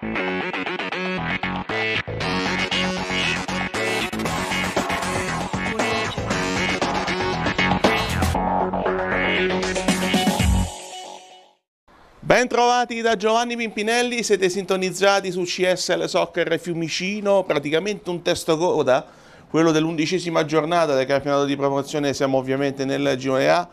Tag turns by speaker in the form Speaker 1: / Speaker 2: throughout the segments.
Speaker 1: Ben trovati da Giovanni Pimpinelli, siete sintonizzati su CSL Soccer Fiumicino, praticamente un testo coda, quello dell'undicesima giornata del campionato di promozione, siamo ovviamente nel girone A,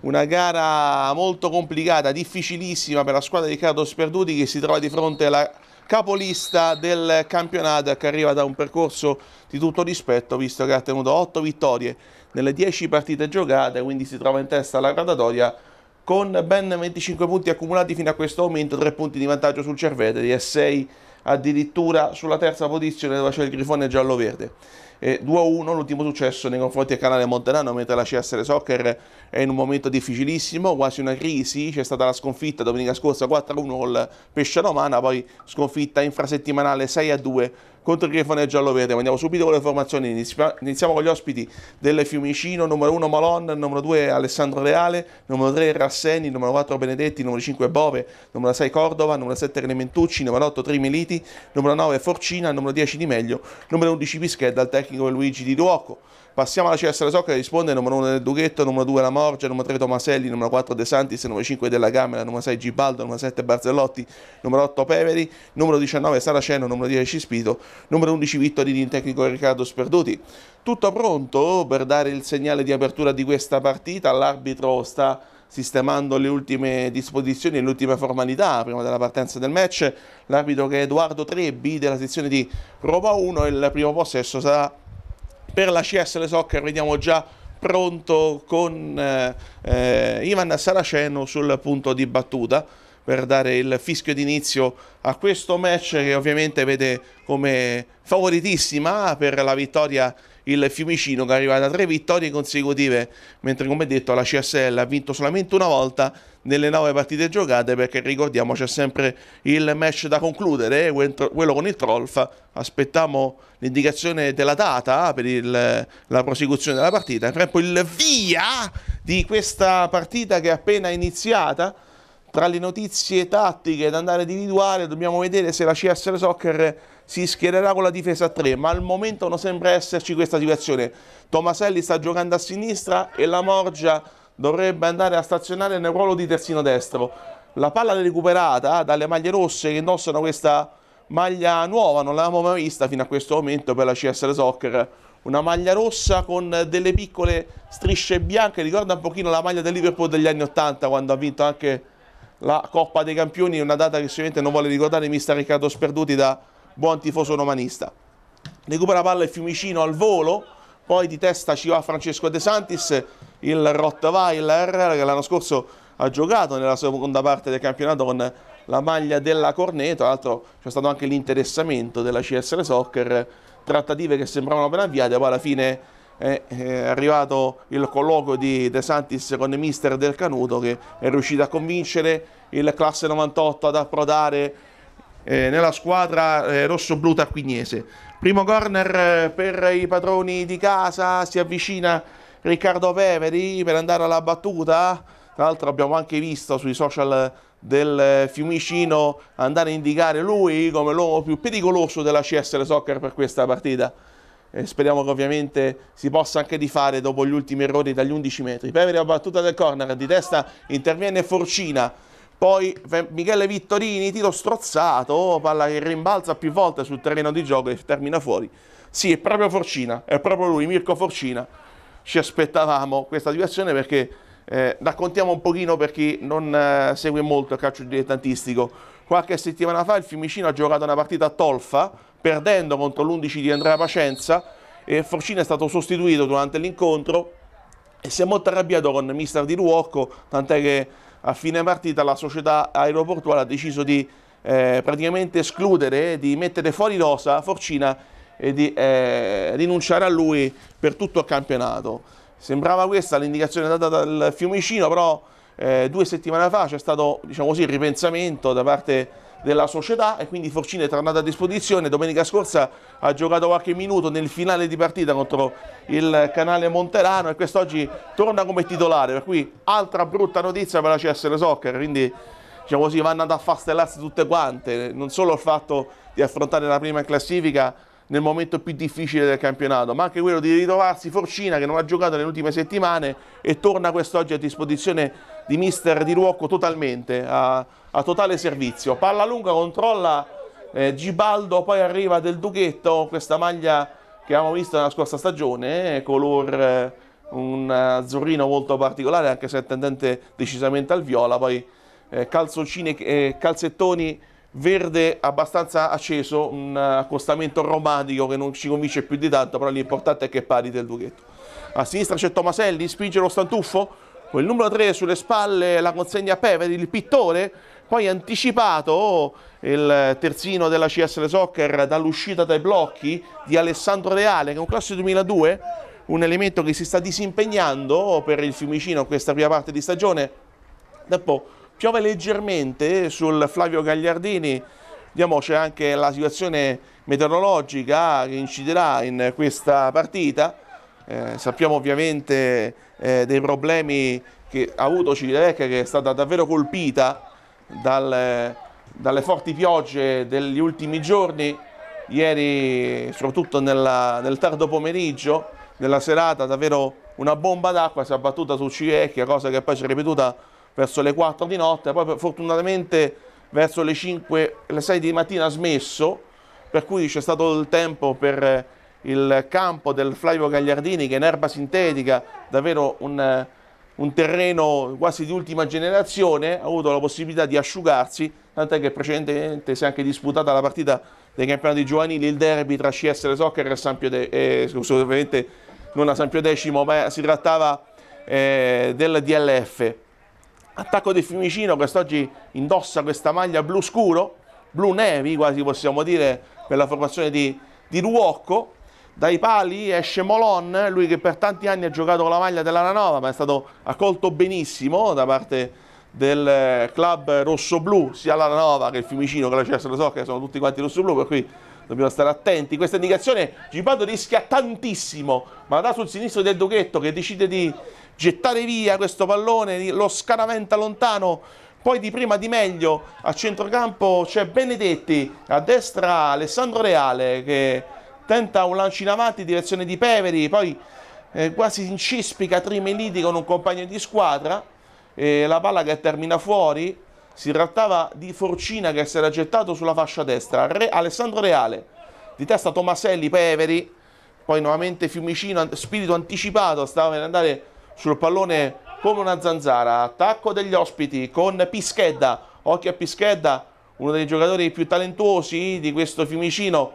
Speaker 1: una gara molto complicata, difficilissima per la squadra di Carlo Sperduti che si trova di fronte alla capolista del campionato che arriva da un percorso di tutto rispetto visto che ha tenuto 8 vittorie nelle 10 partite giocate quindi si trova in testa alla gradatoria con ben 25 punti accumulati fino a questo momento 3 punti di vantaggio sul Cerveteri e 6 addirittura sulla terza posizione dove c'è il grifone giallo-verde eh, 2-1 l'ultimo successo nei confronti del canale Monterano, mentre la CSL Soccer è in un momento difficilissimo, quasi una crisi, c'è stata la sconfitta domenica scorsa 4-1 col Pesciano Romana, poi sconfitta infrasettimanale 6-2 contro il Grifone Giallo-Verde. Ma andiamo subito con le formazioni. Iniziamo con gli ospiti del Fiumicino, numero 1 Malon, numero 2 Alessandro Reale, numero 3 Rassegni, numero 4 Benedetti, numero 5 Bove, numero 6 Cordova, numero 7 Clementucci, numero 8 Trimeliti, numero 9 Forcina, numero 10 Di Meglio, numero 11 Pischè dal tecnico Luigi Di Duoco. Passiamo alla CSR Soccer che risponde numero 1 del Dughetto, numero 2 la Morgia, numero 3 Tomaselli, numero 4 De Santis, numero 5 Della Camera, numero 6 Gibaldo, numero 7 Barzellotti, numero 8 Peveri, numero 19 Saraceno, numero 10 Spito, numero 11 Vittorini, in tecnico Riccardo Sperduti. Tutto pronto per dare il segnale di apertura di questa partita, l'arbitro sta sistemando le ultime disposizioni e le ultime formalità prima della partenza del match. L'arbitro che è Edoardo Trebbi della sezione di Roma 1, il primo possesso sarà per la CSL Soccer vediamo già pronto con eh, eh, Ivan Saraceno sul punto di battuta per dare il fischio d'inizio a questo match che ovviamente vede come favoritissima per la vittoria il Fiumicino che è arrivato a tre vittorie consecutive, mentre come detto la CSL ha vinto solamente una volta nelle nove partite giocate perché ricordiamo c'è sempre il match da concludere, eh, quello con il Trolfa, aspettiamo l'indicazione della data eh, per il, la prosecuzione della partita, nel frattempo il via di questa partita che è appena iniziata tra le notizie tattiche da andare a individuare dobbiamo vedere se la CSL Soccer si schiererà con la difesa a 3, ma al momento non sembra esserci questa situazione. Tomaselli sta giocando a sinistra e la Morgia dovrebbe andare a stazionare nel ruolo di terzino destro. La palla recuperata ah, dalle maglie rosse che indossano questa maglia nuova, non l'avevamo mai vista fino a questo momento per la CSL Soccer. Una maglia rossa con delle piccole strisce bianche, ricorda un pochino la maglia del Liverpool degli anni 80 quando ha vinto anche la Coppa dei Campioni, una data che sicuramente non vuole ricordare mister Riccardo Sperduti da buon tifoso romanista. Recupera palla il Fiumicino al volo, poi di testa ci va Francesco De Santis, il Rottweiler che l'anno scorso ha giocato nella seconda parte del campionato con la maglia della Corneto, tra l'altro c'è stato anche l'interessamento della CSL Soccer, trattative che sembravano ben avviate, poi alla fine è, arrivato il colloquio di De Santis con il mister del Canuto che è riuscito a convincere il classe 98 ad approdare eh, nella squadra eh, rosso-blu tarquignese. Primo corner eh, per i padroni di casa, si avvicina Riccardo Peveri per andare alla battuta. Tra l'altro abbiamo anche visto sui social del Fiumicino andare a indicare lui come l'uomo più pericoloso della CSL Soccer per questa partita. E speriamo che ovviamente si possa anche rifare dopo gli ultimi errori dagli 11 metri. Peveri a battuta del corner, di testa interviene Forcina poi Michele Vittorini, tiro strozzato, oh, palla che rimbalza più volte sul terreno di gioco e termina fuori. Sì, è proprio Forcina, è proprio lui, Mirko Forcina. Ci aspettavamo questa situazione perché eh, raccontiamo un pochino per chi non eh, segue molto il calcio dilettantistico. Qualche settimana fa il Fiumicino ha giocato una partita a Tolfa, perdendo contro l'11 di Andrea Pacenza e Forcina è stato sostituito durante l'incontro e si è molto arrabbiato con il mister di Luocco, tant'è che a fine partita la società aeroportuale ha deciso di eh, praticamente escludere, di mettere fuori rosa Forcina e di eh, rinunciare a lui per tutto il campionato. Sembrava questa l'indicazione data dal Fiumicino, però eh, due settimane fa c'è stato diciamo così, il ripensamento da parte della società e quindi Forcina è tornato a disposizione, domenica scorsa ha giocato qualche minuto nel finale di partita contro il canale Monterano e quest'oggi torna come titolare, per cui altra brutta notizia per la CSL Soccer, quindi diciamo così, vanno ad affastellarsi tutte quante, non solo il fatto di affrontare la prima in classifica, nel momento più difficile del campionato, ma anche quello di ritrovarsi Forcina che non ha giocato nelle ultime settimane e torna quest'oggi a disposizione di mister Di Ruocco totalmente, a, a totale servizio. Palla lunga, controlla eh, Gibaldo, poi arriva del Duchetto, questa maglia che abbiamo visto nella scorsa stagione, eh, color... Eh, un azzurrino molto particolare anche se tendente decisamente al viola, poi eh, calzoncini e eh, calzettoni verde abbastanza acceso, un accostamento romantico che non ci convince più di tanto, però l'importante è che pari del Dughetto. A sinistra c'è Tomaselli, spinge lo stantuffo, con il numero 3 sulle spalle la consegna a Peveri, il pittore, poi anticipato oh, il terzino della CSL Soccer dall'uscita dai blocchi di Alessandro Reale, che è un classe 2002, un elemento che si sta disimpegnando per il Fiumicino in questa prima parte di stagione, da Piove leggermente sul Flavio Gagliardini, vediamo c'è anche la situazione meteorologica che inciderà in questa partita. Eh, sappiamo ovviamente eh, dei problemi che ha avuto Cirilevecchia che è stata davvero colpita dal, dalle forti piogge degli ultimi giorni, ieri soprattutto nella, nel tardo pomeriggio, nella serata davvero una bomba d'acqua si è abbattuta su Cirilevecchia, cosa che poi si è ripetuta verso le 4 di notte, poi fortunatamente verso le 5, le 6 di mattina ha smesso, per cui c'è stato il tempo per eh, il campo del Flavio Gagliardini che è in erba sintetica, davvero un, eh, un terreno quasi di ultima generazione, ha avuto la possibilità di asciugarsi, tant'è che precedentemente si è anche disputata la partita dei campionati giovanili, il derby tra CS Le Soccer e San Piode, eh, scusate, ovviamente non a San Piodecimo, ma si trattava eh, del DLF. Attacco di Fiumicino, quest'oggi indossa questa maglia blu scuro, blu nevi quasi possiamo dire per la formazione di, di Ruocco. Dai pali esce Molon, lui che per tanti anni ha giocato con la maglia della Lanova, ma è stato accolto benissimo da parte del eh, club rosso-blu, sia Lanova che il Fiumicino che la so, che sono tutti quanti rosso-blu, per cui dobbiamo stare attenti. Questa indicazione Gipando rischia tantissimo, ma la dà sul sinistro del Duchetto che decide di gettare via questo pallone, lo scaraventa lontano, poi di prima di meglio a centrocampo c'è Benedetti, a destra Alessandro Reale che tenta un lancio in avanti in direzione di Peveri, poi eh, quasi si incispica Trimeliti con un compagno di squadra, e la palla che termina fuori, si trattava di Forcina che si era gettato sulla fascia destra, Re, Alessandro Reale, di testa Tomaselli, Peveri, poi nuovamente Fiumicino, spirito anticipato, stava per andare sul pallone come una zanzara, attacco degli ospiti con Pischedda, occhio a Pischedda, uno dei giocatori più talentuosi di questo Fiumicino,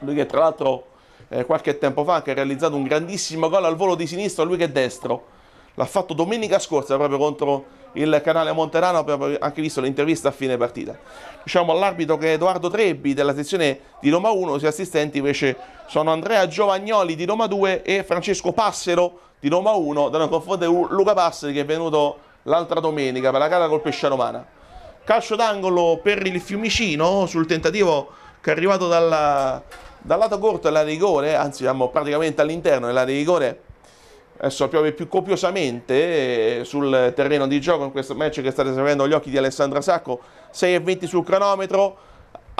Speaker 1: lui che tra l'altro eh, qualche tempo fa ha realizzato un grandissimo gol al volo di sinistra, lui che è destro, l'ha fatto domenica scorsa proprio contro il canale Monterano, abbiamo anche visto l'intervista a fine partita. Diciamo all'arbitro che è Edoardo Trebbi della sezione di Roma 1, i suoi assistenti invece sono Andrea Giovagnoli di Roma 2 e Francesco Passero di Roma 1 da non confondere Luca Passeri che è venuto l'altra domenica per la gara col Pescia Romana. Calcio d'angolo per il Fiumicino sul tentativo che è arrivato dalla, dal lato corto della rigore, anzi siamo praticamente all'interno della rigore. Adesso piove più copiosamente eh, sul terreno di gioco in questo match che state seguendo gli occhi di Alessandra Sacco. 6 e 20 sul cronometro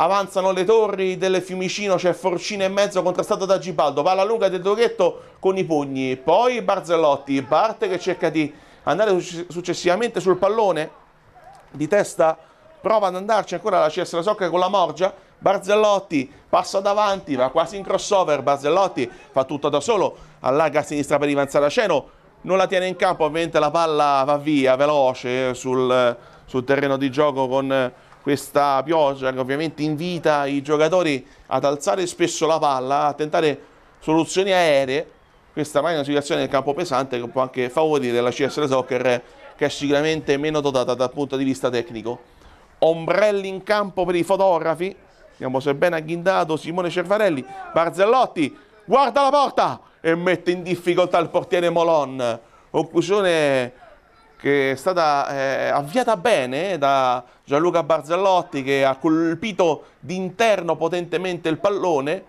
Speaker 1: avanzano le torri del Fiumicino, c'è Forcina in mezzo contrastato da Gibaldo, va alla lunga del Doghetto con i pugni, poi Barzellotti, parte che cerca di andare successivamente sul pallone di testa, prova ad andarci ancora la CS La Socca con la Morgia, Barzellotti passa davanti, va quasi in crossover, Barzellotti fa tutto da solo, allarga a sinistra per Ivan Saraceno, non la tiene in campo, ovviamente la palla va via veloce sul, sul terreno di gioco con questa pioggia che ovviamente invita i giocatori ad alzare spesso la palla, a tentare soluzioni aeree, questa mai è una situazione del campo pesante che può anche favorire la CSL Soccer che è sicuramente meno dotata dal punto di vista tecnico. Ombrelli in campo per i fotografi, vediamo se è ben agghindato Simone Cervarelli, Barzellotti guarda la porta e mette in difficoltà il portiere Molon, conclusione che è stata eh, avviata bene da Gianluca Barzellotti che ha colpito d'interno potentemente il pallone,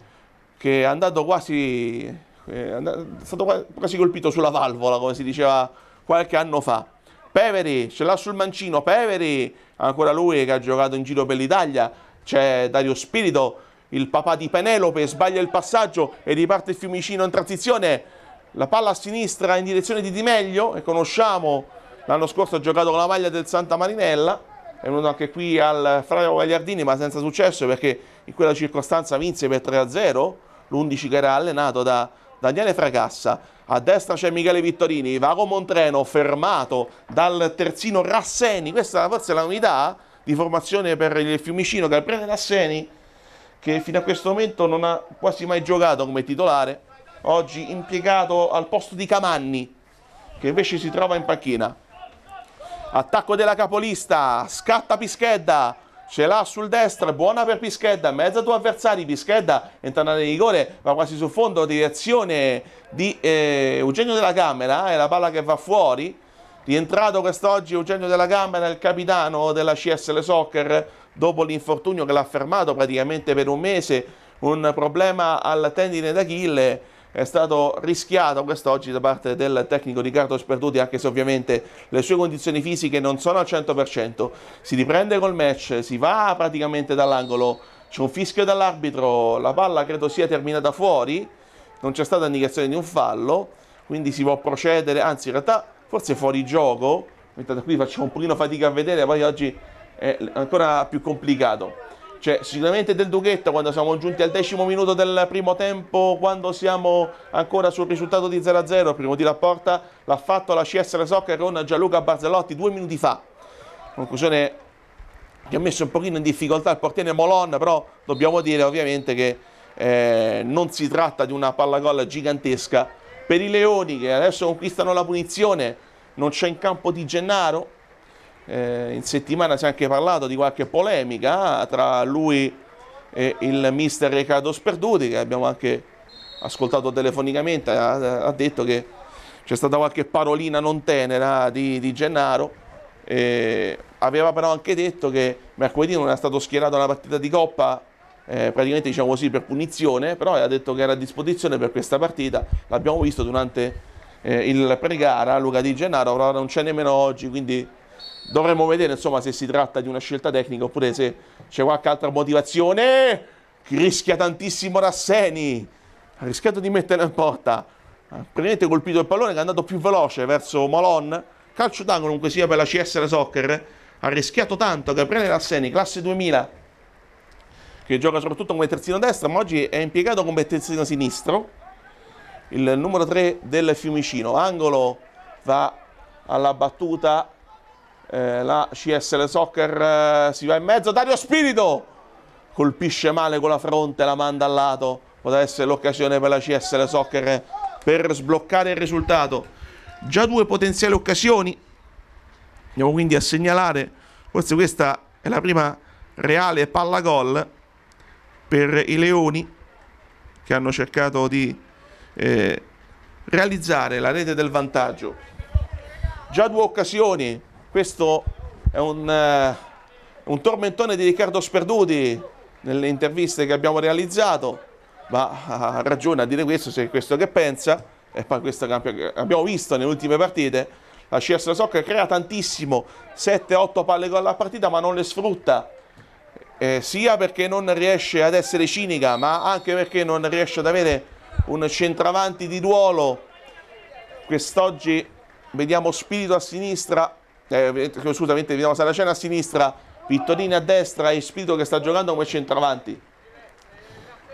Speaker 1: che è andato quasi, eh, è stato quasi colpito sulla valvola, come si diceva qualche anno fa. Peveri ce l'ha sul mancino, Peveri, ancora lui che ha giocato in giro per l'Italia, c'è Dario Spirito, il papà di Penelope, sbaglia il passaggio e riparte il Fiumicino in transizione, la palla a sinistra in direzione di Di Meglio, e conosciamo, l'anno scorso ha giocato con la maglia del Santa Marinella, è venuto anche qui al Ferraro Gagliardini ma senza successo perché in quella circostanza vinse per 3-0 l'11 che era allenato da Daniele Fracassa. A destra c'è Michele Vittorini, Vago Montreno fermato dal terzino Rasseni. Questa forse è la unità di formazione per il Fiumicino, Gabriele Rasseni, che fino a questo momento non ha quasi mai giocato come titolare. Oggi impiegato al posto di Camanni, che invece si trova in panchina attacco della capolista, scatta Pischedda, ce l'ha sul destro, buona per Pischedda, mezzo due avversari, Pischedda entra nel rigore, va quasi sul fondo, direzione di eh, Eugenio della Camera, eh, è la palla che va fuori, rientrato quest'oggi Eugenio della Camera, il capitano della CSL Soccer, dopo l'infortunio che l'ha fermato praticamente per un mese, un problema al tendine d'Achille, è stato rischiato quest'oggi da parte del tecnico Riccardo Sperduti anche se ovviamente le sue condizioni fisiche non sono al 100% si riprende col match, si va praticamente dall'angolo c'è un fischio dall'arbitro la palla credo sia terminata fuori non c'è stata indicazione di un fallo quindi si può procedere, anzi in realtà forse fuori gioco intanto qui facciamo un pochino fatica a vedere poi oggi è ancora più complicato cioè, sicuramente del Dughetta quando siamo giunti al decimo minuto del primo tempo, quando siamo ancora sul risultato di 0-0, primo di a l'ha fatto la CSR Soccer con Gianluca Barzellotti due minuti fa. Conclusione che ha messo un pochino in difficoltà il portiere Molon, però dobbiamo dire ovviamente che eh, non si tratta di una pallagol gigantesca. Per i Leoni che adesso conquistano la punizione, non c'è in campo di Gennaro, eh, in settimana si è anche parlato di qualche polemica tra lui e il mister Riccardo Sperduti che abbiamo anche ascoltato telefonicamente, ha, ha detto che c'è stata qualche parolina non tenera di, di Gennaro. Eh, aveva però anche detto che mercoledì non è stato schierato una partita di coppa eh, praticamente diciamo così per punizione però ha detto che era a disposizione per questa partita l'abbiamo visto durante eh, il pre-gara Luca Di Gennaro però non c'è nemmeno oggi quindi dovremmo vedere insomma, se si tratta di una scelta tecnica oppure se c'è qualche altra motivazione. Rischia tantissimo Rasseni, ha rischiato di mettere in porta, ha praticamente colpito il pallone che è andato più veloce verso Malon. Calcio d'angolo comunque sia per la CSR Soccer, ha rischiato tanto Gabriele Rasseni, classe 2000, che gioca soprattutto come terzino destro, ma oggi è impiegato come terzino sinistro. Il numero 3 del Fiumicino, angolo va alla battuta eh, la CSL Soccer eh, si va in mezzo, Dario Spirito colpisce male con la fronte, la manda al lato, potrebbe essere l'occasione per la CSL Soccer per sbloccare il risultato. Già due potenziali occasioni, andiamo quindi a segnalare, forse questa è la prima reale palla gol per i Leoni che hanno cercato di eh, realizzare la rete del vantaggio. Già due occasioni questo è un, eh, un tormentone di Riccardo Sperduti nelle interviste che abbiamo realizzato, ma ha ragione a dire questo se è questo che pensa. E poi questo che abbiamo visto nelle ultime partite, la CS La Soccer crea tantissimo, 7-8 palle con la partita, ma non le sfrutta. Eh, sia perché non riesce ad essere cinica, ma anche perché non riesce ad avere un centravanti di duolo. Quest'oggi vediamo Spirito a sinistra, eh, scusa, vediamo Saraceno a sinistra, Vittorini a destra e Spirito che sta giocando come centravanti.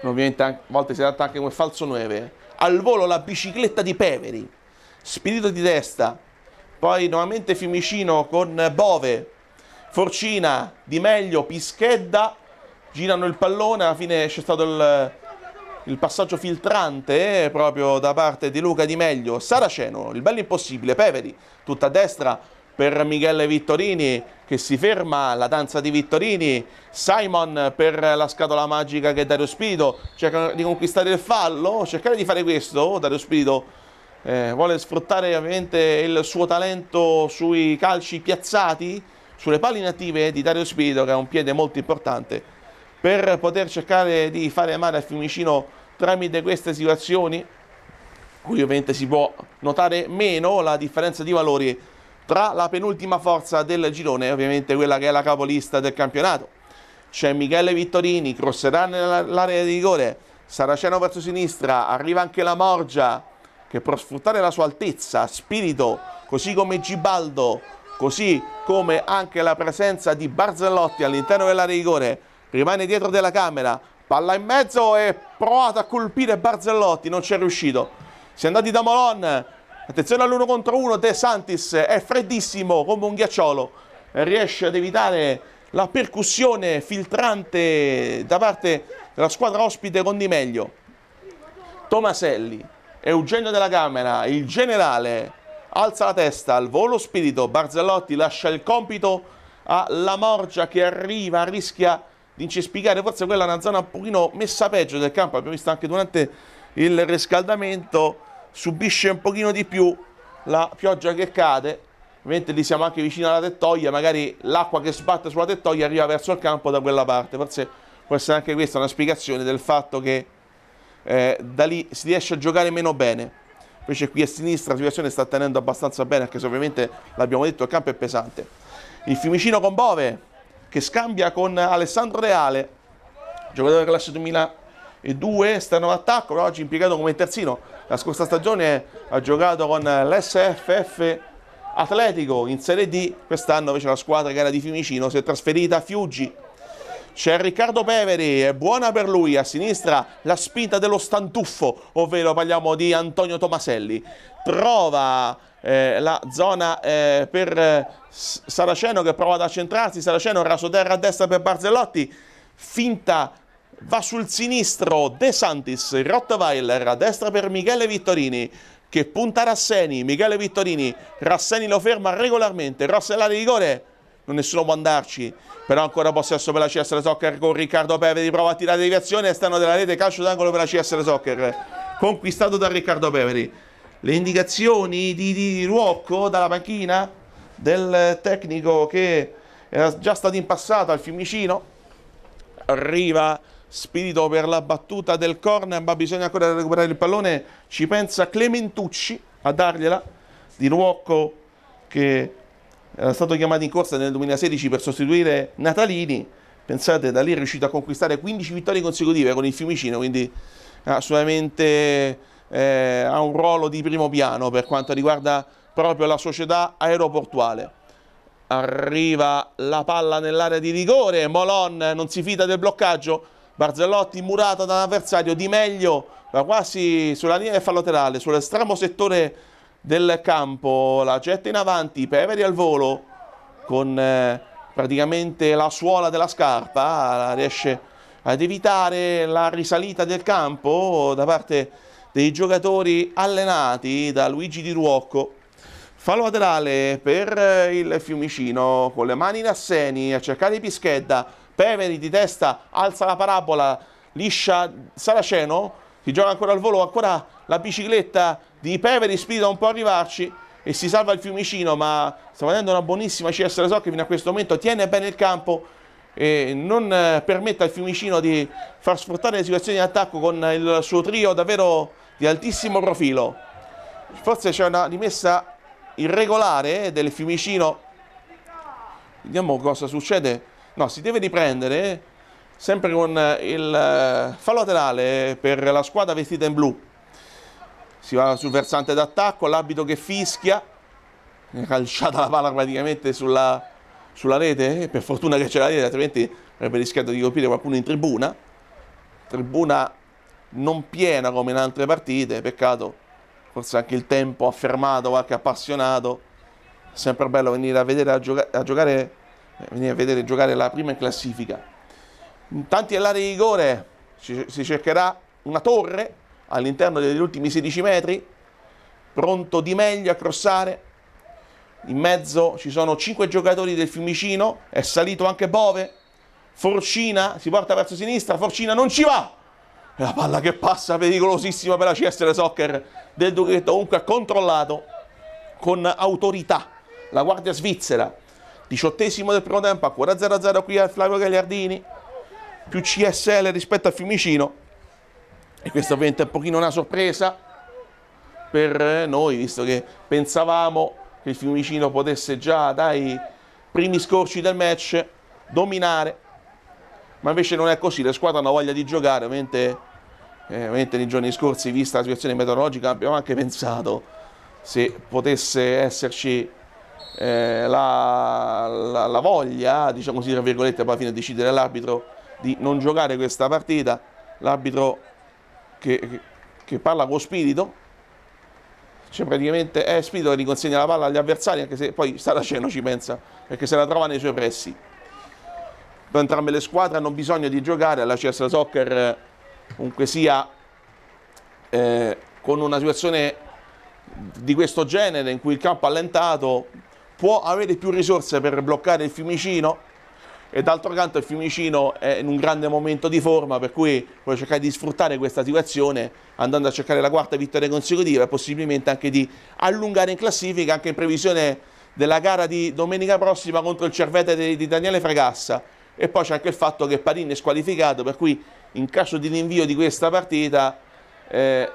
Speaker 1: Ovviamente a volte si adatta anche come falso 9. Al volo la bicicletta di Peveri, Spirito di destra, poi nuovamente Fiumicino con Bove, Forcina, Di Meglio, Pischedda, girano il pallone, alla fine c'è stato il, il, passaggio filtrante eh, proprio da parte di Luca Di Meglio, Saraceno, il bello impossibile, Peveri, tutta a destra, per Michele Vittorini che si ferma, la danza di Vittorini, Simon per la scatola magica che è Dario Spirito, cerca di conquistare il fallo, cercare di fare questo, Dario Spirito eh, vuole sfruttare ovviamente il suo talento sui calci piazzati, sulle palle attive di Dario Spirito che ha un piede molto importante per poter cercare di fare male al Fiumicino tramite queste situazioni, qui ovviamente si può notare meno la differenza di valori tra la penultima forza del girone, ovviamente quella che è la capolista del campionato. C'è Michele Vittorini, crosserà nell'area di rigore, Saraceno verso sinistra, arriva anche la Morgia che può sfruttare la sua altezza, spirito, così come Gibaldo, così come anche la presenza di Barzellotti all'interno dell'area di rigore, rimane dietro della camera, palla in mezzo e provato a colpire Barzellotti, non c'è riuscito. Si è andati da Molon, Attenzione all'uno contro uno, De Santis è freddissimo come un ghiacciolo, riesce ad evitare la percussione filtrante da parte della squadra ospite con Di Meglio. Tomaselli, Eugenio della Camera, il generale, alza la testa al volo spirito, Barzellotti lascia il compito alla Morgia che arriva, rischia di incespicare, forse quella è una zona un pochino messa peggio del campo, abbiamo visto anche durante il riscaldamento, subisce un pochino di più la pioggia che cade, mentre lì siamo anche vicino alla tettoia, magari l'acqua che sbatte sulla tettoia arriva verso il campo da quella parte, forse può essere anche questa una spiegazione del fatto che eh, da lì si riesce a giocare meno bene. Invece qui a sinistra la situazione sta tenendo abbastanza bene, anche se ovviamente l'abbiamo detto il campo è pesante. Il Fiumicino con Bove che scambia con Alessandro Reale, giocatore della classe 2000 e due stanno all'attacco, però oggi impiegato come terzino. La scorsa stagione ha giocato con l'SFF Atletico in Serie D, quest'anno invece la squadra che era di Fiumicino si è trasferita a Fiuggi. C'è Riccardo Peveri, è buona per lui, a sinistra la spinta dello stantuffo, ovvero parliamo di Antonio Tomaselli. Trova eh, la zona eh, per eh, Saraceno che prova ad accentrarsi, Saraceno raso terra a destra per Barzellotti, finta Va sul sinistro De Santis, Rottweiler, a destra per Michele Vittorini che punta Rasseni, Michele Vittorini, Rasseni lo ferma regolarmente, Rossella di rigore, non nessuno può andarci, però ancora possesso per la CSR Soccer con Riccardo Peve di prova a tirare deviazione, esterno della rete, calcio d'angolo per la CSR Soccer, conquistato da Riccardo Peveri. Le indicazioni di, di Ruocco dalla panchina del tecnico che era già stato in passato al Fiumicino, arriva spirito per la battuta del corner, ma bisogna ancora recuperare il pallone, ci pensa Clementucci a dargliela di Ruocco che era stato chiamato in corsa nel 2016 per sostituire Natalini, pensate da lì è riuscito a conquistare 15 vittorie consecutive con il Fiumicino, quindi ah, assolutamente eh, ha un ruolo di primo piano per quanto riguarda proprio la società aeroportuale. Arriva la palla nell'area di rigore, Molon non si fida del bloccaggio, Barzellotti murata da un avversario di meglio, va quasi sulla linea del fallo laterale, sull'estremo settore del campo, la getta in avanti, Peveri al volo con eh, praticamente la suola della scarpa, riesce ad evitare la risalita del campo da parte dei giocatori allenati da Luigi Di Ruocco. Fallo laterale per eh, il Fiumicino con le mani in asseni a cercare Pischedda Peveri di testa alza la parabola, liscia Saraceno, si gioca ancora al volo, ancora la bicicletta di Peveri, spida un po' a arrivarci e si salva il Fiumicino, ma sta vedendo una buonissima CS Resò che fino a questo momento tiene bene il campo e non eh, permette al Fiumicino di far sfruttare le situazioni di attacco con il suo trio davvero di altissimo profilo. Forse c'è una rimessa irregolare del Fiumicino. Vediamo cosa succede No, si deve riprendere sempre con eh, il eh, fallo laterale per la squadra vestita in blu. Si va sul versante d'attacco, l'abito che fischia, è calciata la palla praticamente sulla, sulla rete, eh, per fortuna che c'è la rete, altrimenti avrebbe rischiato di colpire qualcuno in tribuna. Tribuna non piena come in altre partite, peccato, forse anche il tempo ha fermato qualche appassionato. sempre bello venire a vedere a, gioca a giocare venire a vedere giocare la prima in classifica. In Tanti all'area di rigore si cercherà una torre all'interno degli ultimi 16 metri, pronto di meglio a crossare. In mezzo ci sono 5 giocatori del Fiumicino, è salito anche Bove, Forcina si porta verso sinistra, Forcina non ci va! E la palla che passa pericolosissima per la CS Soccer del Duchetto, comunque ha controllato con autorità la guardia svizzera diciottesimo del primo tempo, ancora 0-0 qui a Flavio Gagliardini, più CSL rispetto a Fiumicino e questa ovviamente è un pochino una sorpresa per eh, noi, visto che pensavamo che il Fiumicino potesse già dai primi scorci del match dominare, ma invece non è così, le squadre hanno voglia di giocare, ovviamente, eh, ovviamente nei giorni scorsi, vista la situazione meteorologica, abbiamo anche pensato se potesse esserci eh, la, la, la, voglia, diciamo così, tra virgolette, poi alla fine decidere l'arbitro di non giocare questa partita, l'arbitro che, che, che, parla con spirito, cioè praticamente è spirito che riconsegna la palla agli avversari, anche se poi sta cena ci pensa, perché se la trova nei suoi pressi. entrambe le squadre hanno bisogno di giocare, la CS Soccer comunque sia eh, con una situazione di questo genere in cui il campo allentato può avere più risorse per bloccare il Fiumicino e d'altro canto il Fiumicino è in un grande momento di forma per cui vuole cercare di sfruttare questa situazione andando a cercare la quarta vittoria consecutiva e possibilmente anche di allungare in classifica anche in previsione della gara di domenica prossima contro il Cervete di, di Daniele Fragassa e poi c'è anche il fatto che Parini è squalificato per cui in caso di rinvio di questa partita eh,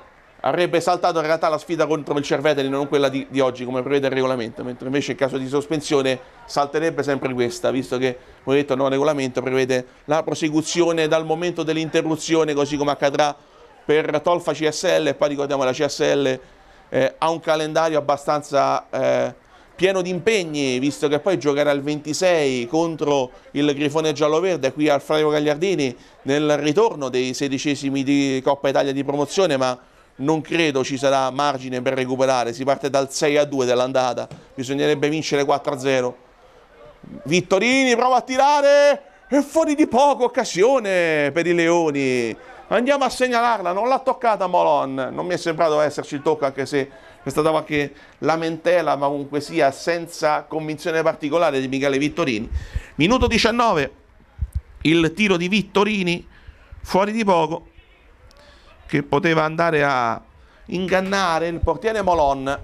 Speaker 1: avrebbe saltato in realtà la sfida contro il Cerveteri, non quella di, di, oggi come prevede il regolamento, mentre invece in caso di sospensione salterebbe sempre questa, visto che come detto il nuovo regolamento prevede la prosecuzione dal momento dell'interruzione, così come accadrà per Tolfa CSL e poi ricordiamo la CSL eh, ha un calendario abbastanza eh, pieno di impegni, visto che poi giocherà il 26 contro il Grifone Giallo-Verde qui al Flavio Gagliardini nel ritorno dei sedicesimi di Coppa Italia di promozione, ma non credo ci sarà margine per recuperare, si parte dal 6 a 2 dell'andata, bisognerebbe vincere 4 a 0. Vittorini prova a tirare e fuori di poco occasione per i Leoni. Andiamo a segnalarla, non l'ha toccata Molon, non mi è sembrato esserci il tocco anche se è stata qualche lamentela, ma comunque sia senza convinzione particolare di Michele Vittorini. Minuto 19, il tiro di Vittorini fuori di poco che poteva andare a ingannare il portiere Molon.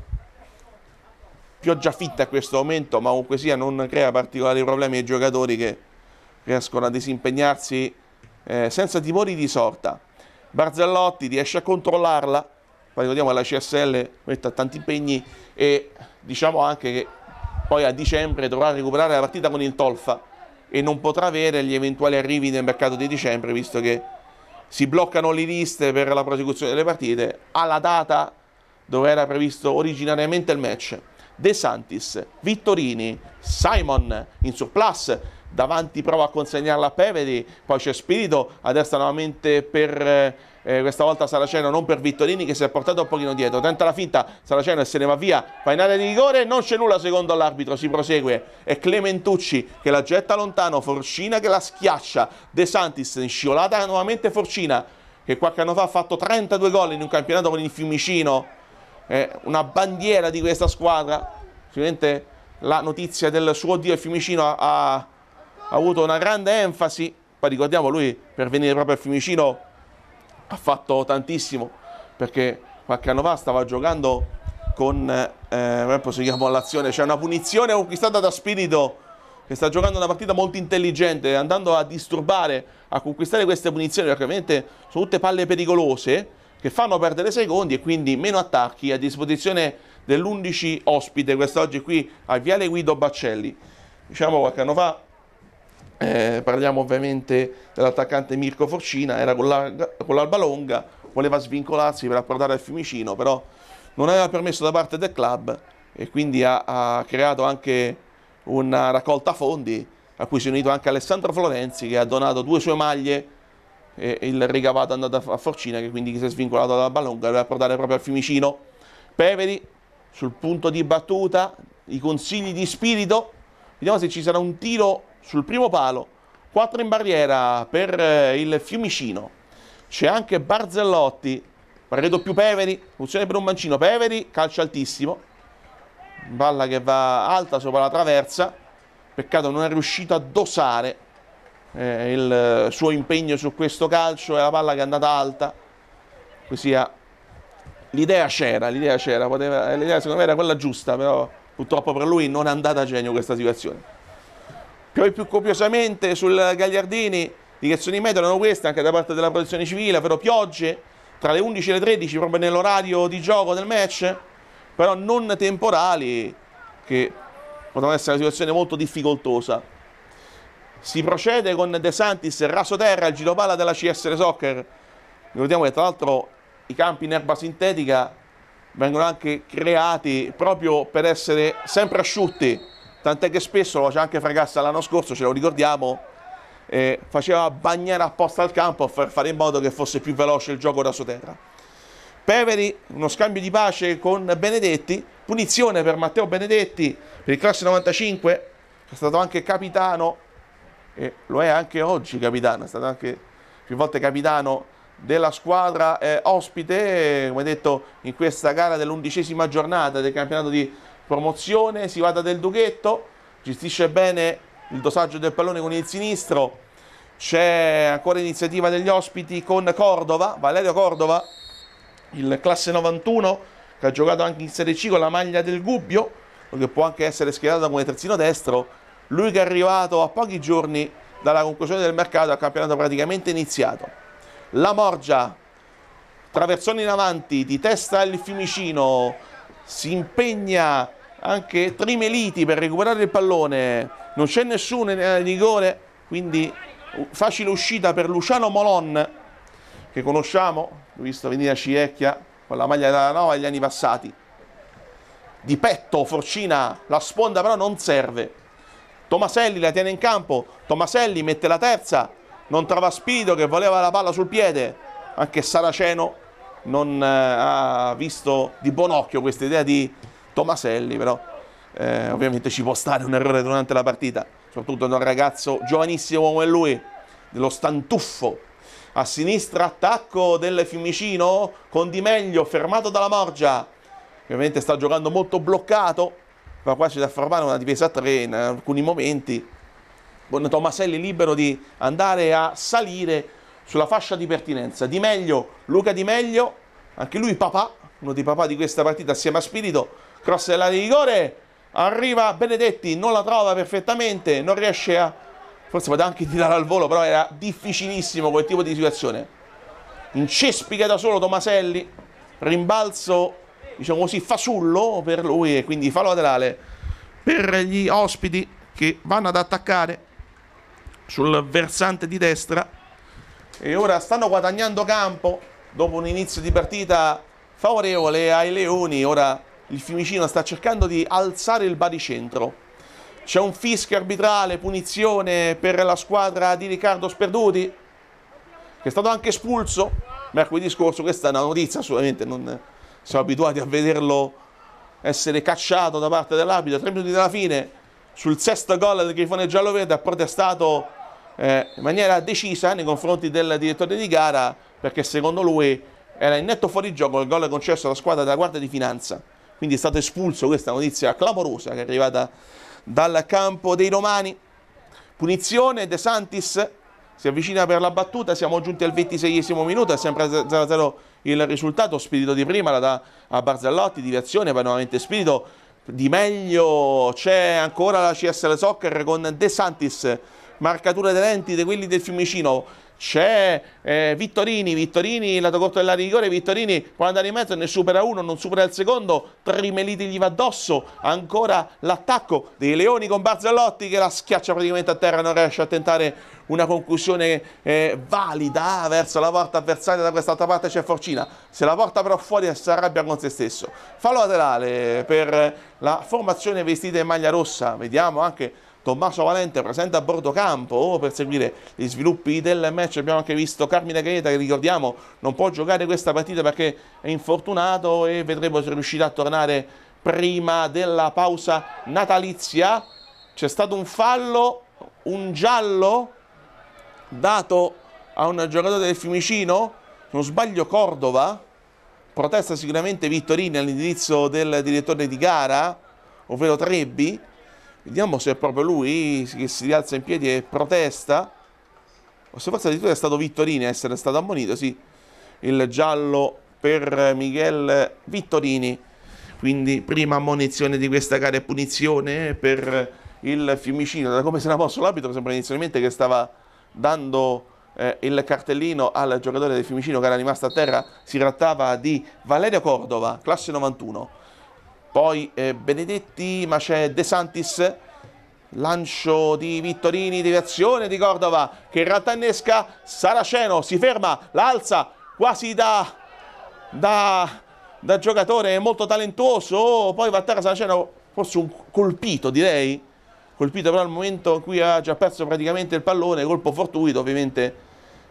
Speaker 1: Pioggia fitta a questo momento, ma comunque sia non crea particolari problemi ai giocatori che riescono a disimpegnarsi eh, senza timori di sorta. Barzellotti riesce a controllarla, poi ricordiamo che la CSL mette tanti impegni e diciamo anche che poi a dicembre dovrà recuperare la partita con il Tolfa e non potrà avere gli eventuali arrivi nel mercato di dicembre visto che si bloccano le liste per la prosecuzione delle partite alla data dove era previsto originariamente il match. De Santis, Vittorini, Simon in surplus, davanti prova a consegnarla a Peveri, poi c'è Spirito, adesso nuovamente per eh, eh, questa volta Saraceno non per Vittorini che si è portato un pochino dietro, tenta la finta Saraceno e se ne va via, fa in area di rigore, non c'è nulla secondo l'arbitro si prosegue, è Clementucci che la getta lontano, Forcina che la schiaccia, De Santis in scivolata nuovamente Forcina che qualche anno fa ha fatto 32 gol in un campionato con il Fiumicino, è una bandiera di questa squadra, ovviamente la notizia del suo Dio al Fiumicino ha, ha, avuto una grande enfasi, poi ricordiamo lui per venire proprio al Fiumicino ha fatto tantissimo perché qualche anno fa stava giocando con, eh, come proseguiamo all'azione, c'è cioè una punizione conquistata da Spirito che sta giocando una partita molto intelligente, andando a disturbare, a conquistare queste punizioni, perché ovviamente sono tutte palle pericolose che fanno perdere secondi e quindi meno attacchi a disposizione dell'11 ospite quest'oggi qui a Viale Guido Baccelli. Diciamo qualche anno fa eh, parliamo ovviamente dell'attaccante Mirko Forcina, era con, l'alba longa, voleva svincolarsi per approdare al Fiumicino, però non aveva permesso da parte del club e quindi ha, ha creato anche una raccolta fondi a cui si è unito anche Alessandro Florenzi che ha donato due sue maglie e il ricavato è andato a Forcina che quindi si è svincolato dalla ballonga per portare proprio al Fiumicino. Peveri sul punto di battuta, i consigli di spirito, vediamo se ci sarà un tiro sul primo palo, 4 in barriera per eh, il Fiumicino. C'è anche Barzellotti, Pareto più Peveri, funzione per un mancino, Peveri, calcio altissimo, palla che va alta sopra la traversa, peccato non è riuscito a dosare eh, il suo impegno su questo calcio e la palla che è andata alta, così l'idea c'era, l'idea c'era, l'idea secondo me era quella giusta, però purtroppo per lui non è andata a genio questa situazione poi più copiosamente sul Gagliardini, direzioni meteo erano queste anche da parte della protezione civile, però piogge tra le 11 e le 13 proprio nell'orario di gioco del match, però non temporali che potevano essere una situazione molto difficoltosa. Si procede con De Santis, raso terra, il giro palla della CSR Soccer. Ricordiamo che tra l'altro i campi in erba sintetica vengono anche creati proprio per essere sempre asciutti tant'è che spesso lo faceva anche Fragassa l'anno scorso, ce lo ricordiamo, eh, faceva bagnare apposta al campo per fare in modo che fosse più veloce il gioco da terra. Peveri, uno scambio di pace con Benedetti, punizione per Matteo Benedetti per il classe 95, è stato anche capitano, e lo è anche oggi capitano, è stato anche più volte capitano della squadra eh, ospite, come detto, in questa gara dell'undicesima giornata del campionato di promozione, si vada del Dughetto, gestisce bene il dosaggio del pallone con il sinistro, c'è ancora iniziativa degli ospiti con Cordova, Valerio Cordova, il classe 91 che ha giocato anche in Serie C con la maglia del Gubbio, che può anche essere schierato come terzino destro, lui che è arrivato a pochi giorni dalla conclusione del mercato, al campionato praticamente iniziato. La Morgia, traversone in avanti, di testa al Fiumicino, si impegna anche Trimeliti per recuperare il pallone, non c'è nessuno in eh, rigore, quindi facile uscita per Luciano Molon, che conosciamo, l'ho visto venire a Ciecchia con la maglia della Nova negli anni passati. Di petto Forcina, la sponda però non serve. Tomaselli la tiene in campo, Tomaselli mette la terza, non trova Spirito che voleva la palla sul piede, anche Saraceno non eh, ha visto di buon occhio questa idea di Tomaselli però eh, ovviamente ci può stare un errore durante la partita, soprattutto da un ragazzo giovanissimo come lui, dello Stantuffo. A sinistra attacco del Fiumicino con Di Meglio, fermato dalla Morgia. Ovviamente sta giocando molto bloccato, ma qua c'è da formare una difesa a tre in alcuni momenti. Con Tomaselli libero di andare a salire sulla fascia di pertinenza. Di Meglio, Luca Di Meglio, anche lui papà, uno dei papà di questa partita assieme a Spirito, cross dell'area di rigore, arriva Benedetti, non la trova perfettamente, non riesce a, forse poteva anche tirare al volo, però era difficilissimo quel tipo di situazione. Incespica da solo Tomaselli, rimbalzo, diciamo così, fasullo per lui e quindi fa laterale per gli ospiti che vanno ad attaccare sul versante di destra e ora stanno guadagnando campo dopo un inizio di partita favorevole ai Leoni, ora il Fiumicino sta cercando di alzare il baricentro. C'è un fischio arbitrale, punizione per la squadra di Riccardo Sperduti, che è stato anche espulso mercoledì scorso. Questa è una notizia, assolutamente non siamo abituati a vederlo essere cacciato da parte dell'arbitro. Tre minuti dalla fine, sul sesto gol del Grifone Giallo-Verde, ha protestato eh, in maniera decisa eh, nei confronti del direttore di gara, perché secondo lui era in netto fuorigioco il gol concesso alla squadra della Guardia di Finanza quindi è stato espulso, questa notizia clamorosa che è arrivata dal campo dei Romani. Punizione, De Santis si avvicina per la battuta, siamo giunti al 26esimo minuto, è sempre 0-0 il risultato, Spirito di prima la dà a Barzellotti, deviazione, poi nuovamente Spirito di meglio, c'è ancora la CSL Soccer con De Santis, marcatura dei lenti di quelli del Fiumicino, c'è eh, Vittorini, Vittorini lato corto della rigore, Vittorini 40 anni in mezzo, ne supera uno, non supera il secondo, Trimeliti gli va addosso, ancora l'attacco dei Leoni con Barzellotti che la schiaccia praticamente a terra, non riesce a tentare una conclusione eh, valida verso la porta avversaria, da quest'altra parte c'è Forcina, se la porta però fuori si arrabbia con se stesso. Fallo laterale per la formazione vestita in maglia rossa, vediamo anche Tommaso Valente presente a bordo campo oh, per seguire gli sviluppi del match. Abbiamo anche visto Carmine Gaeta che ricordiamo non può giocare questa partita perché è infortunato e vedremo se riuscirà a tornare prima della pausa natalizia. C'è stato un fallo, un giallo dato a un giocatore del Fiumicino, se non sbaglio Cordova, protesta sicuramente Vittorini all'indirizzo del direttore di gara, ovvero Trebbi Vediamo se è proprio lui che si rialza in piedi e protesta. O se forse addirittura è stato Vittorini a essere stato ammonito. Sì, il giallo per Miguel Vittorini. Quindi prima ammonizione di questa gara e punizione per il Fiumicino. Da come se ne ha mosso l'abito, sembra inizialmente che stava dando eh, il cartellino al giocatore del Fiumicino che era rimasto a terra. Si trattava di Valerio Cordova, classe 91 poi eh, Benedetti, ma c'è De Santis, lancio di Vittorini, deviazione di Cordova che rattannesca Saraceno, si ferma, l'alza quasi da, da, da, giocatore molto talentuoso, poi va Saraceno, forse un colpito direi, colpito però al momento in cui ha già perso praticamente il pallone, colpo fortuito ovviamente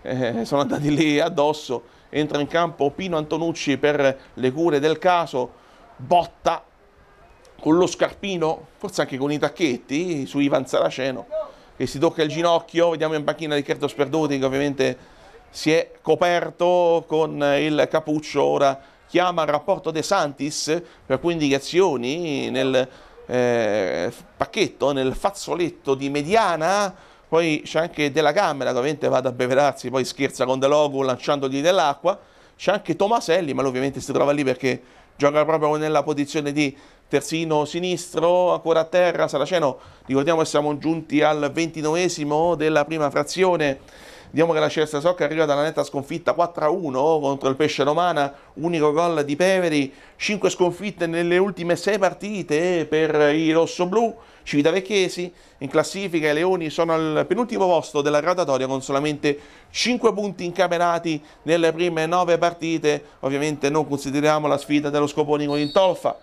Speaker 1: eh, sono andati lì addosso, entra in campo Pino Antonucci per le cure del caso, botta con lo scarpino, forse anche con i tacchetti, su Ivan Saraceno, che si tocca il ginocchio, vediamo in panchina di Riccardo Sperduti che ovviamente si è coperto con il cappuccio, ora chiama il rapporto De Santis per cui indicazioni nel eh, pacchetto, nel fazzoletto di mediana, poi c'è anche Della Camera che ovviamente va ad abbeverarsi, poi scherza con De Logo lanciandogli dell'acqua, c'è anche Tomaselli, ma lui ovviamente si trova lì perché gioca proprio nella posizione di terzino sinistro, ancora a terra, Saraceno, ricordiamo che siamo giunti al ventinovesimo della prima frazione, vediamo che la Celeste Socca arriva dalla netta sconfitta 4-1 contro il Pesce Romana, unico gol di Peveri, 5 sconfitte nelle ultime 6 partite per i rossoblù, Civitavecchesi, in classifica i Leoni sono al penultimo posto della gradatoria con solamente 5 punti incamerati nelle prime 9 partite, ovviamente non consideriamo la sfida dello Scoponi con l'Intolfa,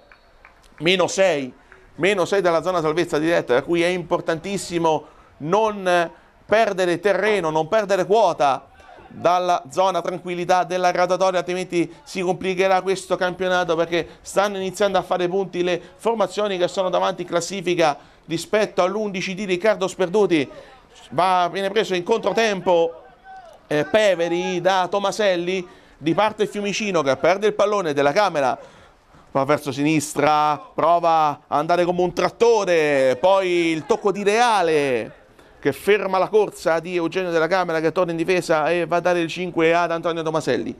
Speaker 1: meno 6, meno 6 dalla zona salvezza diretta, da cui è importantissimo non perdere terreno, non perdere quota dalla zona tranquillità della gradatoria, altrimenti si complicherà questo campionato perché stanno iniziando a fare punti le formazioni che sono davanti in classifica rispetto all'11 di Riccardo Sperduti. Va, viene preso in controtempo eh, Peveri da Tomaselli di parte Fiumicino che perde il pallone della Camera va verso sinistra, prova a andare come un trattore, poi il tocco di Reale che ferma la corsa di Eugenio della Camera che torna in difesa e va a dare il 5 ad Antonio Tomaselli.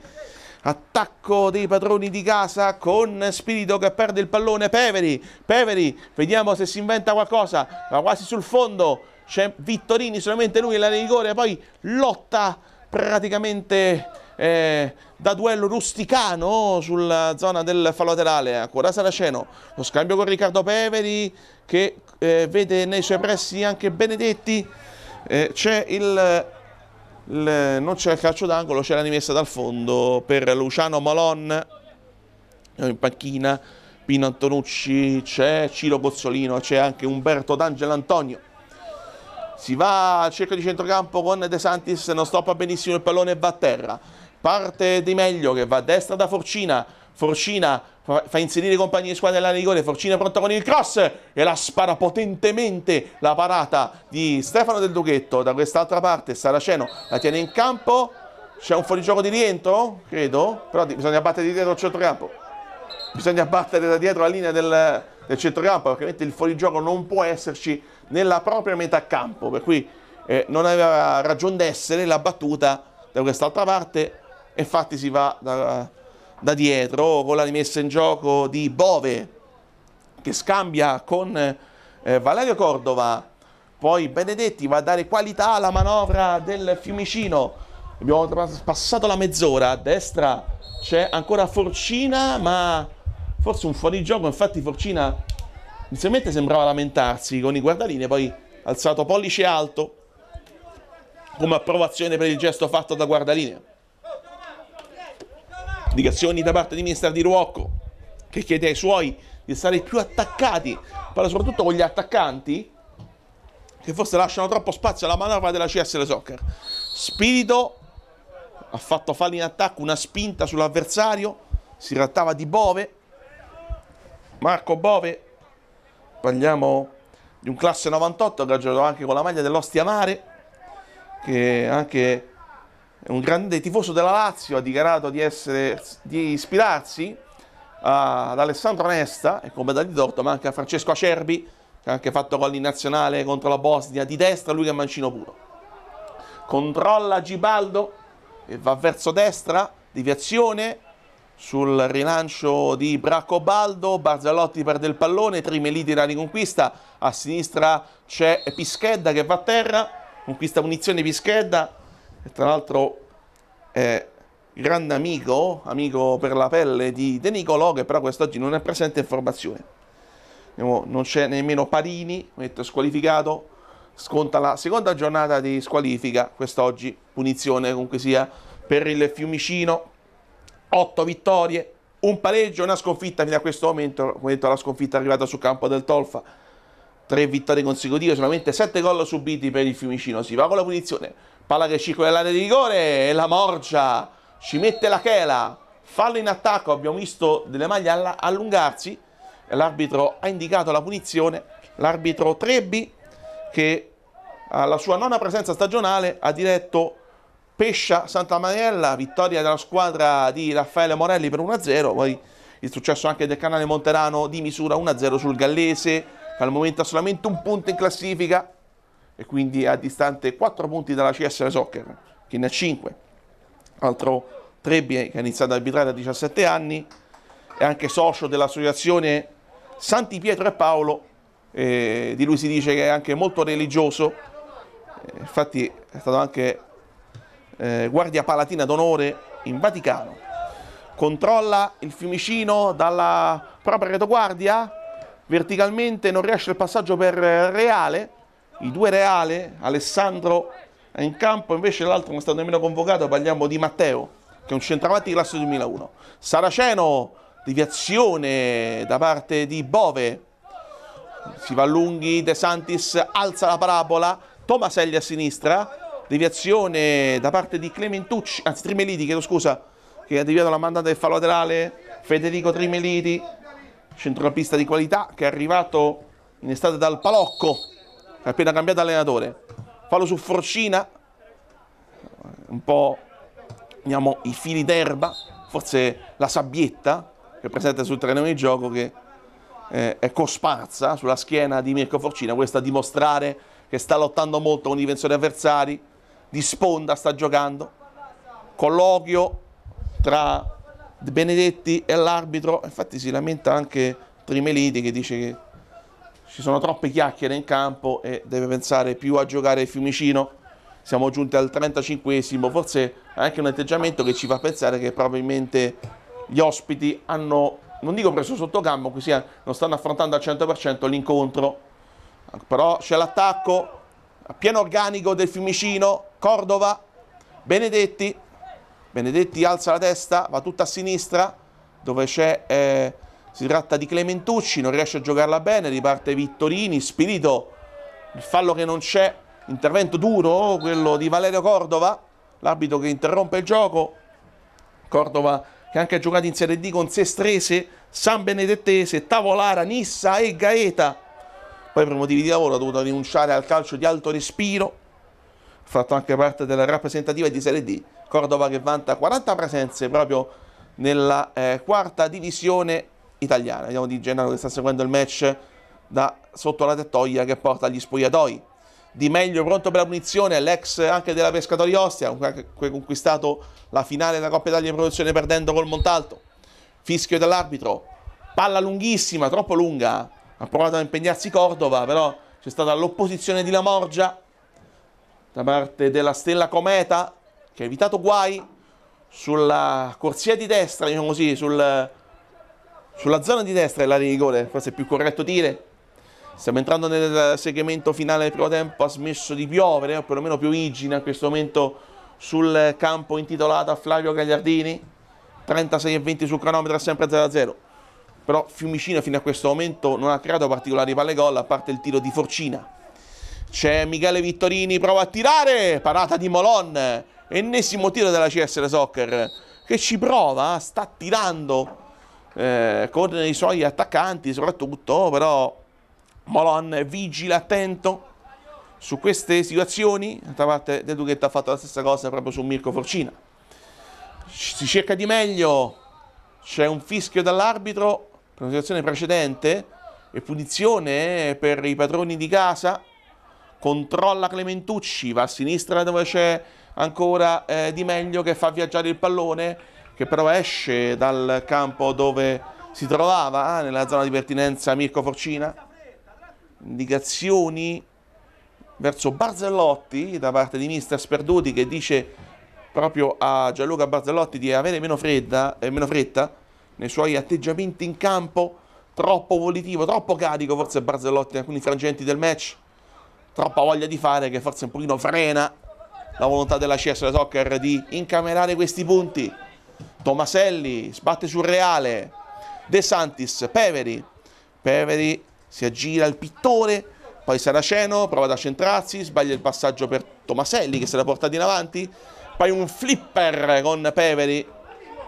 Speaker 1: Attacco dei padroni di casa con Spirito che perde il pallone. Peveri, Peveri, vediamo se si inventa qualcosa. Va quasi sul fondo. C'è Vittorini, solamente lui in la rigore. Poi lotta praticamente eh, da duello rusticano sulla zona del fallo laterale, ancora Saraceno, lo scambio con Riccardo Peveri che eh, vede nei suoi pressi anche Benedetti, eh, c'è il, il, non c'è il calcio d'angolo, c'è la rimessa dal fondo per Luciano Malon eh, in panchina, Pino Antonucci, c'è Ciro Pozzolino, c'è anche Umberto D'Angelo Antonio si va al cerchio di centrocampo con De Santis, non stoppa benissimo il pallone e va a terra parte di meglio che va a destra da Forcina, Forcina fa inserire i compagni di squadra dell'area rigore, Forcina è pronta con il cross e la spara potentemente la parata di Stefano Del Duchetto da quest'altra parte Saraceno la tiene in campo, c'è un fuorigioco di rientro, credo, però bisogna battere di dietro il centrocampo, bisogna battere da dietro la linea del, del centrocampo, perché il fuorigioco non può esserci nella propria metà campo, per cui eh, non aveva ragione d'essere la battuta da quest'altra parte infatti si va da, da dietro con la rimessa in gioco di Bove che scambia con eh, Valerio Cordova, poi Benedetti va a dare qualità alla manovra del Fiumicino, abbiamo passato la mezz'ora, a destra c'è ancora Forcina ma forse un fuorigioco, infatti Forcina inizialmente sembrava lamentarsi con i guardalini poi alzato pollice alto come approvazione per il gesto fatto da guardalini indicazioni da parte di mister di Ruocco, che chiede ai suoi di stare più attaccati, parla soprattutto con gli attaccanti, che forse lasciano troppo spazio alla manovra della CS Soccer. Spirito ha fatto fallo in attacco, una spinta sull'avversario, si trattava di Bove, Marco Bove, parliamo di un classe 98 che ha giocato anche con la maglia dell'Ostia Mare, che anche un grande tifoso della Lazio ha dichiarato di, essere, di ispirarsi ah, ad Alessandro Nesta e come da di torto, ma anche a Francesco Acerbi, che ha anche fatto gol in nazionale contro la Bosnia, di destra lui che è mancino puro. Controlla Gibaldo e va verso destra, deviazione sul rilancio di Bracobaldo, Barzellotti perde il pallone, Trimeliti la riconquista, a sinistra c'è Pischedda che va a terra, conquista punizione Pischedda, e tra l'altro è grande amico, amico per la pelle di De Nicolò, che però quest'oggi non è presente in formazione. Non c'è nemmeno Parini, metto squalificato, sconta la seconda giornata di squalifica quest'oggi, punizione comunque sia per il Fiumicino, 8 vittorie, un pareggio, una sconfitta fino a questo momento, come detto la sconfitta è arrivata sul campo del Tolfa, 3 vittorie consecutive, solamente 7 gol subiti per il Fiumicino, si va con la punizione, palla che circola l'area di rigore e la Morgia ci mette la chela, fallo in attacco, abbiamo visto delle maglie allungarsi, l'arbitro ha indicato la punizione, l'arbitro Trebbi che alla sua nona presenza stagionale ha diretto Pescia Santa Mariella, vittoria della squadra di Raffaele Morelli per 1-0, poi il successo anche del canale Monterano di misura 1-0 sul Gallese, che al momento ha solamente un punto in classifica, e quindi a distante 4 punti dalla CSL Soccer, che ne ha 5. Altro Trebbie che ha iniziato ad arbitrare a 17 anni, è anche socio dell'associazione Santi Pietro e Paolo, eh, di lui si dice che è anche molto religioso, eh, infatti è stato anche eh, guardia palatina d'onore in Vaticano. Controlla il Fiumicino dalla propria retroguardia, verticalmente non riesce il passaggio per Reale, i due Reale, Alessandro è in campo, invece l'altro non è stato nemmeno convocato, parliamo di Matteo, che è un centravanti classe 2001. Saraceno, deviazione da parte di Bove, si va lunghi, De Santis alza la parabola, Tomaselli a sinistra, deviazione da parte di Clementucci, anzi Trimeliti, chiedo scusa, che ha deviato la mandata del fallo laterale, Federico Trimeliti, centrocampista di qualità, che è arrivato in estate dal Palocco, appena cambiato allenatore, fallo su Forcina, un po' diciamo, i fili d'erba, forse la sabbietta che è presente sul terreno di gioco che eh, è cosparsa sulla schiena di Mirko Forcina, questo a dimostrare che sta lottando molto con i difensori avversari, di sponda sta giocando, colloquio tra Benedetti e l'arbitro, infatti si lamenta anche Trimeliti che dice che ci sono troppe chiacchiere in campo e deve pensare più a giocare Fiumicino. Siamo giunti al 35esimo, forse è anche un atteggiamento che ci fa pensare che probabilmente gli ospiti hanno, non dico preso sotto campo, così eh, non stanno affrontando al 100% l'incontro, però c'è l'attacco a pieno organico del Fiumicino, Cordova, Benedetti, Benedetti alza la testa, va tutta a sinistra, dove c'è eh, si tratta di Clementucci, non riesce a giocarla bene, riparte Vittorini, Spirito, il fallo che non c'è, intervento duro, quello di Valerio Cordova, l'arbitro che interrompe il gioco, Cordova che anche ha giocato in Serie D con Sestrese, San Benedettese, Tavolara, Nissa e Gaeta, poi per motivi di lavoro ha dovuto rinunciare al calcio di alto respiro, ha fatto anche parte della rappresentativa di Serie D, Cordova che vanta 40 presenze proprio nella eh, quarta divisione italiana. Vediamo Di Gennaro che sta seguendo il match da sotto la tettoia che porta agli spogliatoi. Di meglio pronto per la punizione, l'ex anche della Pescatori Ostia, che ha conquistato la finale della Coppa Italia in produzione perdendo col Montalto. Fischio dell'arbitro, palla lunghissima, troppo lunga, ha provato a impegnarsi Cordova, però c'è stata l'opposizione di Lamorgia da parte della Stella Cometa, che ha evitato guai sulla corsia di destra, diciamo così, sul sulla zona di destra è l'area di rigore, forse è più corretto dire. Stiamo entrando nel segmento finale del primo tempo, ha smesso di piovere, o perlomeno più igina a questo momento sul campo intitolato a Flavio Gagliardini. 36 e 20 sul cronometro, sempre 0-0. Però Fiumicino fino a questo momento non ha creato particolari palle gol, a parte il tiro di Forcina. C'è Michele Vittorini, prova a tirare, parata di Molon, ennesimo tiro della CSL Soccer, che ci prova, sta tirando eh, con i suoi attaccanti soprattutto, però Molon vigila attento su queste situazioni, d'altra parte De Duchetta ha fatto la stessa cosa proprio su Mirko Forcina. Si cerca di meglio, c'è un fischio dall'arbitro per una situazione precedente e punizione per i padroni di casa, controlla Clementucci, va a sinistra dove c'è ancora eh, Di Meglio che fa viaggiare il pallone, che però esce dal campo dove si trovava, eh, nella zona di pertinenza Mirko Forcina. Indicazioni verso Barzellotti da parte di mister Sperduti che dice proprio a Gianluca Barzellotti di avere meno, fredda, eh, meno fretta nei suoi atteggiamenti in campo, troppo volitivo, troppo carico forse Barzellotti in alcuni frangenti del match, troppa voglia di fare che forse un pochino frena la volontà della CS Soccer di incamerare questi punti. Tomaselli sbatte sul Reale, De Santis, Peveri, Peveri si aggira il pittore, poi Saraceno prova ad accentrarsi, sbaglia il passaggio per Tomaselli che se la porta in avanti, poi un flipper con Peveri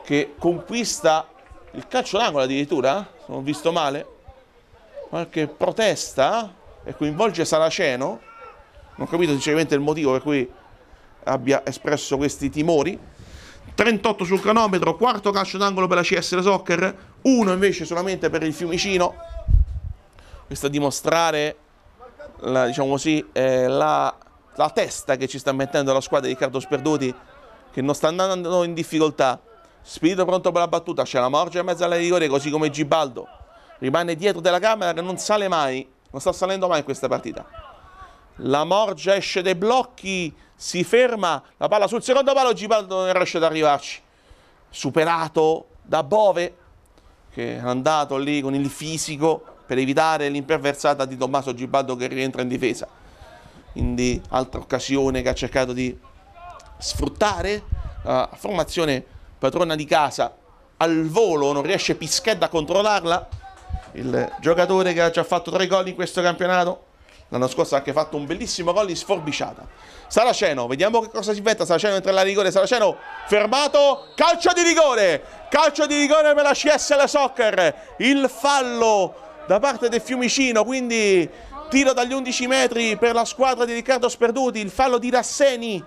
Speaker 1: che conquista il calcio d'angolo addirittura, se non ho visto male, qualche protesta eh, e coinvolge Saraceno, non ho capito sinceramente il motivo per cui abbia espresso questi timori, 38 sul cronometro, quarto calcio d'angolo per la CSL Soccer, uno invece solamente per il Fiumicino. Questo a dimostrare, la, diciamo così, eh, la, la testa che ci sta mettendo la squadra di Riccardo Sperduti, che non sta andando in difficoltà. Spirito pronto per la battuta, c'è la Morgia in mezzo alla rigore, così come Gibaldo. Rimane dietro della camera che non sale mai, non sta salendo mai in questa partita. La Morgia esce dai blocchi, si ferma la palla sul secondo palo, Gibaldo non riesce ad arrivarci, superato da Bove che è andato lì con il fisico per evitare l'imperversata di Tommaso Gibaldo che rientra in difesa. Quindi altra occasione che ha cercato di sfruttare la formazione padrona di casa al volo, non riesce Pischedda a controllarla, il giocatore che ha già fatto tre gol in questo campionato L'anno scorso ha anche fatto un bellissimo gol di sforbiciata. Saraceno, vediamo che cosa si inventa. Saraceno entra alla rigore. Saraceno fermato. Calcio di rigore. Calcio di rigore per la CSL Soccer. Il fallo da parte del Fiumicino. Quindi tiro dagli 11 metri per la squadra di Riccardo Sperduti. Il fallo di Rasseni.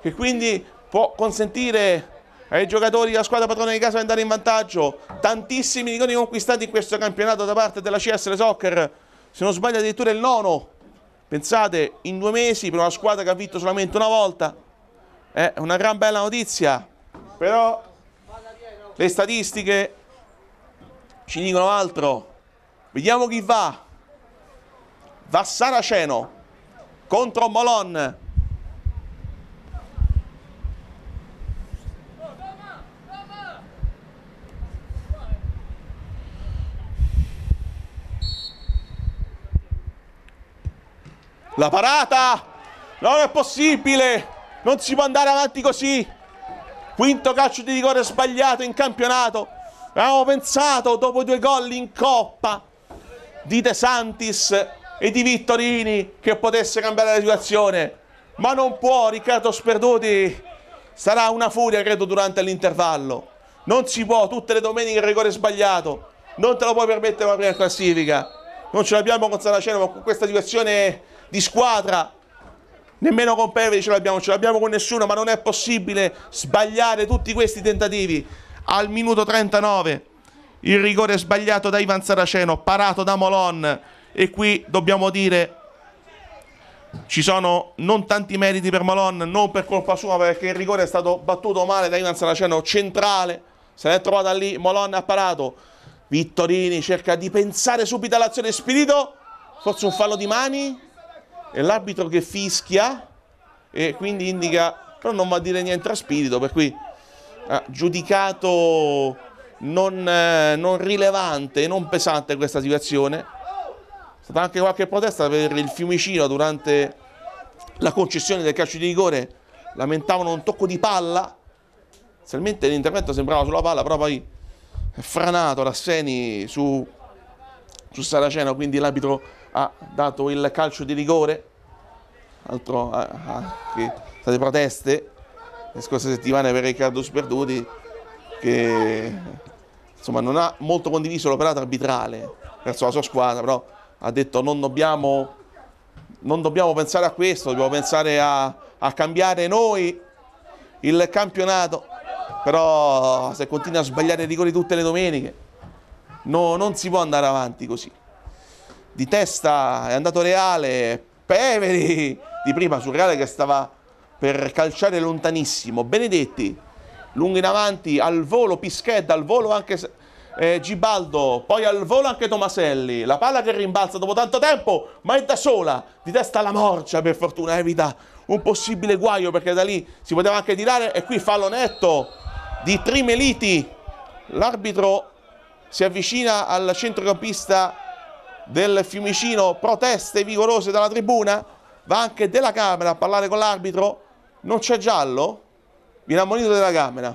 Speaker 1: Che quindi può consentire ai giocatori della squadra padrona di casa di andare in vantaggio. Tantissimi rigori conquistati in questo campionato da parte della CSL Soccer se non sbaglio addirittura il nono. Pensate, in due mesi per una squadra che ha vinto solamente una volta, eh, è una gran bella notizia. Però le statistiche ci dicono altro. Vediamo chi va. Va Saraceno contro Molon. La parata! Non è possibile! Non si può andare avanti così! Quinto calcio di rigore sbagliato in campionato. Avevamo pensato dopo due gol in coppa di De Santis e di Vittorini che potesse cambiare la situazione. Ma non può, Riccardo Sperduti sarà una furia, credo, durante l'intervallo. Non si può, tutte le domeniche il rigore sbagliato. Non te lo puoi permettere la prima classifica. Non ce l'abbiamo con Saraceno, ma con questa situazione di squadra. Nemmeno con Perevi ce l'abbiamo, ce l'abbiamo con nessuno, ma non è possibile sbagliare tutti questi tentativi. Al minuto 39 il rigore sbagliato da Ivan Saraceno, parato da Molon e qui dobbiamo dire ci sono non tanti meriti per Molon, non per colpa sua perché il rigore è stato battuto male da Ivan Saraceno centrale, se l'è trovata lì, Molon ha parato, Vittorini cerca di pensare subito all'azione, Spirito, forse un fallo di mani, è l'arbitro che fischia e quindi indica, però non va a dire niente a spirito, per cui ha giudicato non, eh, non rilevante e non pesante questa situazione. È stata anche qualche protesta per il Fiumicino durante la concessione del calcio di rigore, lamentavano un tocco di palla, inizialmente l'intervento sembrava sulla palla, però poi è franato Rasseni su, su Saraceno, quindi l'arbitro ha dato il calcio di rigore, altro eh, anche ah, state proteste le scorse settimane per Riccardo Sperduti che insomma non ha molto condiviso l'operato arbitrale verso la sua squadra, però ha detto non dobbiamo, non dobbiamo pensare a questo, dobbiamo pensare a, a cambiare noi il campionato, però se continua a sbagliare i rigori tutte le domeniche no, non si può andare avanti così di testa è andato Reale, Peveri di prima sul Reale che stava per calciare lontanissimo, Benedetti lungo in avanti al volo Pischedda, al volo anche eh, Gibaldo, poi al volo anche Tomaselli, la palla che rimbalza dopo tanto tempo, ma è da sola, di testa alla morcia per fortuna evita un possibile guaio perché da lì si poteva anche tirare e qui fallo netto di Trimeliti, l'arbitro si avvicina al centrocampista del Fiumicino, proteste vigorose dalla tribuna, va anche della Camera a parlare con l'arbitro, non c'è giallo, viene ammonito della Camera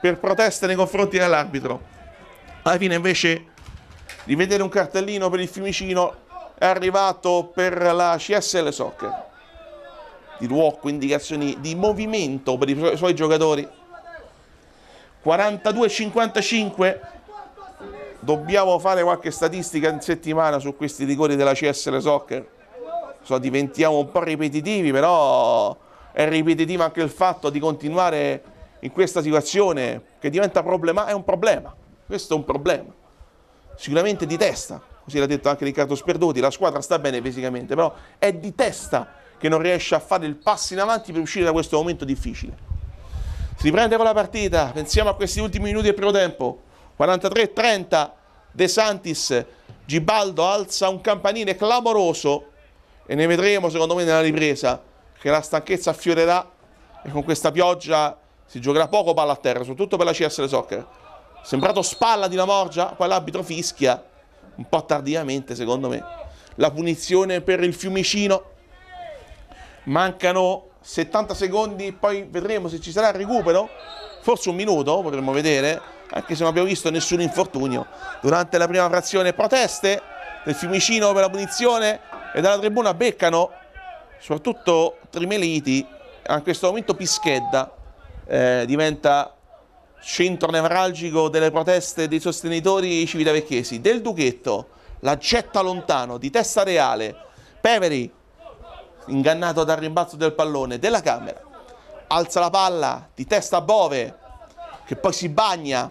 Speaker 1: per proteste nei confronti dell'arbitro. Alla fine invece di vedere un cartellino per il Fiumicino è arrivato per la CSL Soccer. Di Ruocco indicazioni di movimento per i suoi giocatori. 42-55 Dobbiamo fare qualche statistica in settimana su questi rigori della CSL Soccer. So, diventiamo un po' ripetitivi, però è ripetitivo anche il fatto di continuare in questa situazione che diventa problema, è un problema. Questo è un problema. Sicuramente di testa, così l'ha detto anche Riccardo Sperduti, la squadra sta bene fisicamente, però è di testa che non riesce a fare il passo in avanti per uscire da questo momento difficile. Si riprende con la partita, pensiamo a questi ultimi minuti del primo tempo. 43-30 De Santis, Gibaldo alza un campanile clamoroso e ne vedremo secondo me nella ripresa che la stanchezza affiorerà e con questa pioggia si giocherà poco palla a terra, soprattutto per la CSL Soccer. Sembrato spalla di Lamorgia, poi l'arbitro fischia, un po' tardivamente secondo me, la punizione per il Fiumicino. Mancano 70 secondi, poi vedremo se ci sarà il recupero, forse un minuto, potremmo vedere anche se non abbiamo visto nessun infortunio. Durante la prima frazione proteste del Fiumicino per la punizione e dalla tribuna beccano soprattutto Trimeliti, in questo momento Pischedda eh, diventa centro nevralgico delle proteste dei sostenitori civitavecchesi. Del Duchetto la getta lontano di testa reale, Peveri ingannato dal rimbalzo del pallone della Camera, alza la palla di testa a Bove che poi si bagna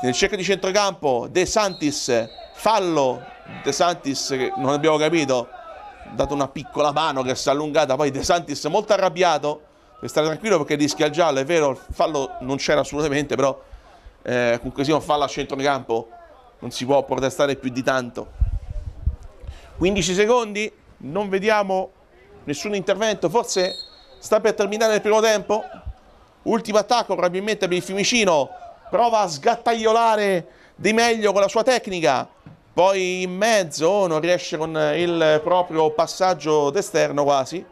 Speaker 1: nel cerchio di centrocampo De Santis, fallo De Santis che non abbiamo capito, ha dato una piccola mano che si è allungata, poi De Santis molto arrabbiato, per stare tranquillo perché rischia il giallo, è vero, il fallo non c'era assolutamente, però eh, comunque sia un fallo a centrocampo, non si può protestare più di tanto. 15 secondi, non vediamo nessun intervento, forse sta per terminare il primo tempo, ultimo attacco probabilmente per il Fiumicino, prova a sgattaiolare di meglio con la sua tecnica, poi in mezzo non riesce con il proprio passaggio d'esterno quasi.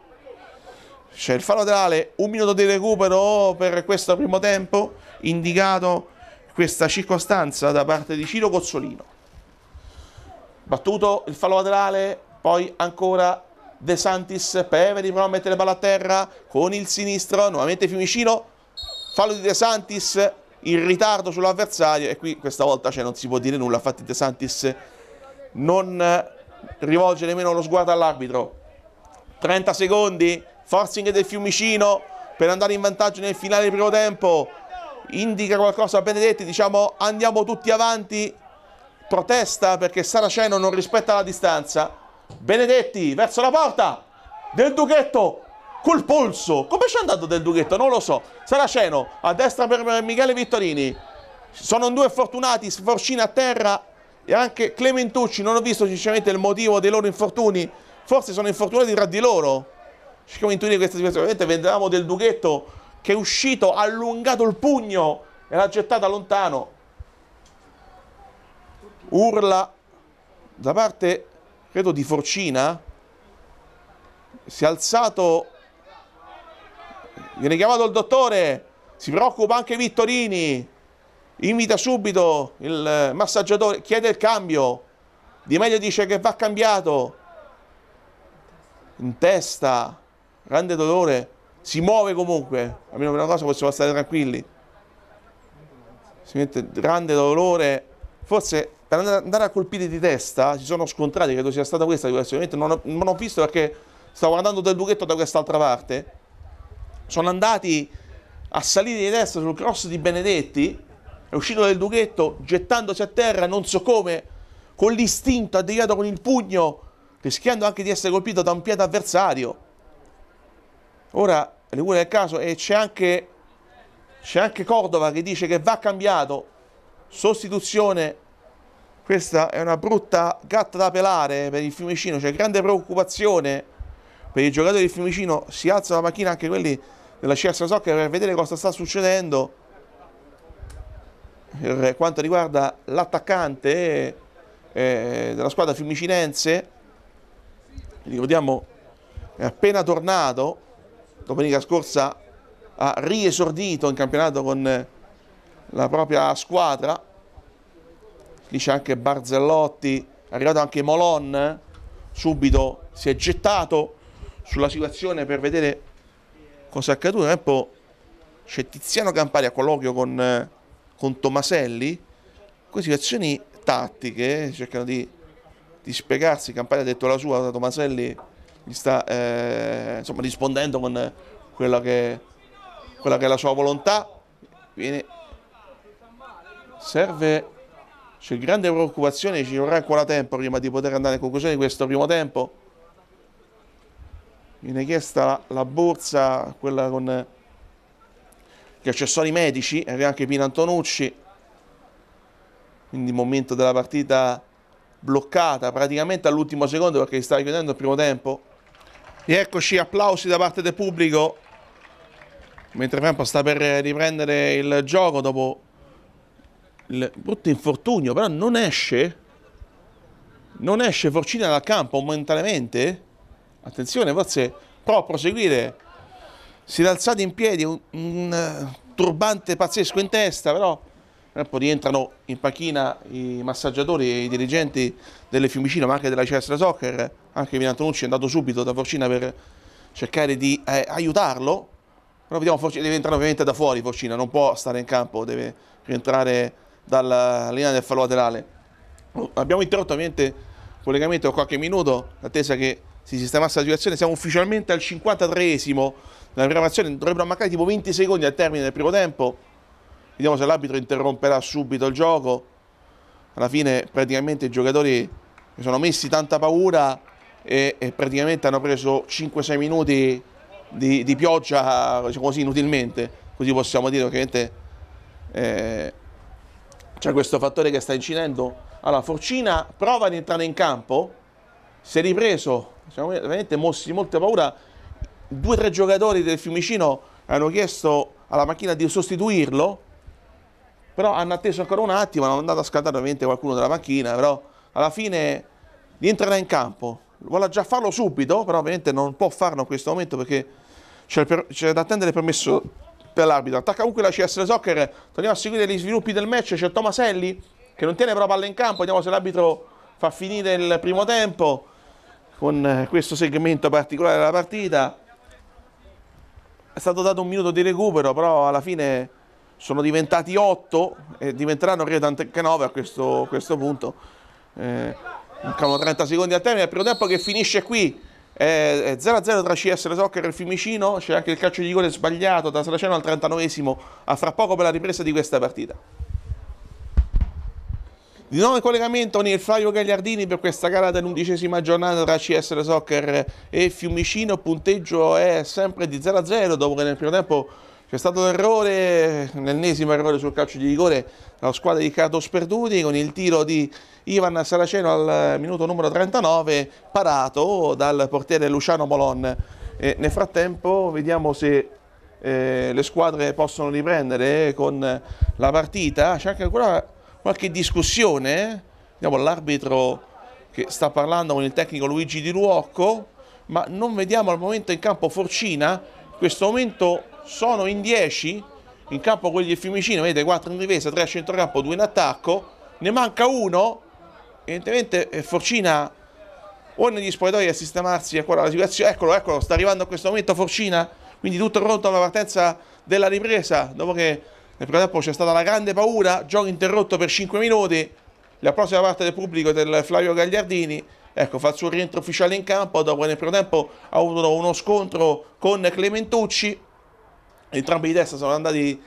Speaker 1: C'è il fallo laterale, un minuto di recupero per questo primo tempo, indicato questa circostanza da parte di Ciro Cozzolino. Battuto il fallo laterale, poi ancora De Santis, Peveri prova a mettere palla a terra con il sinistro, nuovamente Fiumicino, fallo di De Santis, in ritardo sull'avversario e qui questa volta cioè, non si può dire nulla, infatti De Santis non rivolge nemmeno lo sguardo all'arbitro. 30 secondi, forcing del Fiumicino per andare in vantaggio nel finale del primo tempo, indica qualcosa a Benedetti, diciamo andiamo tutti avanti, protesta perché Saraceno non rispetta la distanza. Benedetti verso la porta del Duchetto, col polso. Come c'è andato del duchetto? Non lo so. Saraceno a destra per Michele Vittorini. Sono due fortunati, Sforcina a terra e anche Clementucci. Non ho visto sinceramente il motivo dei loro infortuni. Forse sono infortunati tra di loro. Cerchiamo di intuire questa situazione. Vedete, vedevamo del duchetto che è uscito, ha allungato il pugno e l'ha gettata lontano. Urla da parte, credo, di Forcina si è alzato Viene chiamato il dottore, si preoccupa anche Vittorini, invita subito il massaggiatore, chiede il cambio, Di meglio dice che va cambiato, in testa, grande dolore, si muove comunque, almeno per una cosa possiamo stare tranquilli, si mette grande dolore, forse per andare a colpire di testa si sono scontrati, credo sia stata questa, non ho, non ho visto perché stavo guardando del buchetto da quest'altra parte, sono andati a salire di testa sul cross di Benedetti, è uscito dal Duchetto gettandosi a terra non so come, con l'istinto, ha deviato con il pugno, rischiando anche di essere colpito da un piede avversario. Ora, Ligure del caso, e c'è anche, c'è anche Cordova che dice che va cambiato, sostituzione, questa è una brutta gatta da pelare per il Fiumicino, c'è grande preoccupazione per i giocatori di Fiumicino si alza la macchina anche quelli della CS Soccer per vedere cosa sta succedendo per quanto riguarda l'attaccante eh, della squadra fiumicinense ricordiamo è appena tornato domenica scorsa ha riesordito in campionato con la propria squadra lì c'è anche Barzellotti è arrivato anche Molon eh. subito si è gettato sulla situazione per vedere cosa è accaduto. Nel tempo c'è Tiziano Campari a colloquio con, eh, con Tomaselli, Queste situazioni tattiche, cercano di, di, spiegarsi, Campari ha detto la sua, Tomaselli gli sta eh, insomma, rispondendo con quella che, quella che è la sua volontà. Viene. Serve, c'è grande preoccupazione, ci vorrà ancora tempo prima di poter andare a conclusione di questo primo tempo viene chiesta la, la borsa, quella con gli accessori medici, arriva anche Pino Antonucci, quindi momento della partita bloccata praticamente all'ultimo secondo perché si stava chiudendo il primo tempo. E eccoci, applausi da parte del pubblico, mentre Franco sta per riprendere il gioco dopo il brutto infortunio, però non esce, non esce Forcina dal campo momentaneamente attenzione, forse prova a proseguire, si è alzato in piedi, un, un eh, turbante pazzesco in testa, però poi rientrano in panchina i massaggiatori e i dirigenti delle Fiumicino, ma anche della Cestra Soccer, anche Milan Tonucci è andato subito da Forcina per cercare di eh, aiutarlo, però vediamo Forcina deve entrare ovviamente da fuori Forcina, non può stare in campo, deve rientrare dalla linea del fallo laterale. Oh, abbiamo interrotto ovviamente il collegamento per qualche minuto, attesa che si sistemasse la situazione, siamo ufficialmente al 53esimo della programmazione, dovrebbero mancare tipo 20 secondi al termine del primo tempo, vediamo se l'arbitro interromperà subito il gioco, alla fine praticamente i giocatori mi sono messi tanta paura e, e praticamente hanno preso 5-6 minuti di, di, pioggia diciamo così inutilmente, così possiamo dire, ovviamente eh, c'è questo fattore che sta incidendo. Allora Forcina prova ad entrare in campo, si è ripreso siamo cioè, veramente mossi di molta paura. Due o tre giocatori del Fiumicino hanno chiesto alla macchina di sostituirlo, però hanno atteso ancora un attimo, hanno andato a scattare ovviamente qualcuno della macchina, però alla fine rientrerà in campo. Vuole già farlo subito, però ovviamente non può farlo in questo momento perché c'è, da attendere il permesso dell'arbitro. Attacca comunque la CS Soccer, torniamo a seguire gli sviluppi del match, c'è Tomaselli che non tiene però palla in campo, vediamo se l'arbitro fa finire il primo tempo con eh, questo segmento particolare della partita. È stato dato un minuto di recupero, però alla fine sono diventati 8 e diventeranno credo anche 9 a questo, questo punto. Eh, mancano 30 secondi al termine, il primo tempo che finisce qui. È 0-0 tra CS Le Soccer e Fiumicino, c'è anche il calcio di rigore sbagliato da Saraceno al 39esimo, a fra poco per la ripresa di questa partita. Di nuovo in collegamento con il Flavio Gagliardini per questa gara dell'undicesima giornata tra CSL Soccer e Fiumicino. Il punteggio è sempre di 0-0 dopo che nel primo tempo c'è stato un errore, l'ennesimo errore sul calcio di rigore della squadra di Cato Sperduti con il tiro di Ivan Saraceno al minuto numero 39 parato dal portiere Luciano Molon. E nel frattempo vediamo se eh, le squadre possono riprendere con la partita. C'è anche ancora qualche discussione, eh? vediamo l'arbitro che sta parlando con il tecnico Luigi Di Luocco, ma non vediamo al momento in campo Forcina, in questo momento sono in 10, in campo con di Fiumicino, vedete 4 in difesa, 3 a centrocampo, 2 in attacco, ne manca uno, evidentemente eh, Forcina o negli spogliatoi a sistemarsi ancora la situazione, eccolo, eccolo, sta arrivando a questo momento Forcina, quindi tutto pronto alla partenza della ripresa, dopo che nel frattempo c'è stata la grande paura, gioco interrotto per 5 minuti, la prossima parte del pubblico del Flavio Gagliardini, ecco, fa il suo rientro ufficiale in campo, dopo nel frattempo ha avuto uno scontro con Clementucci, entrambi di testa sono andati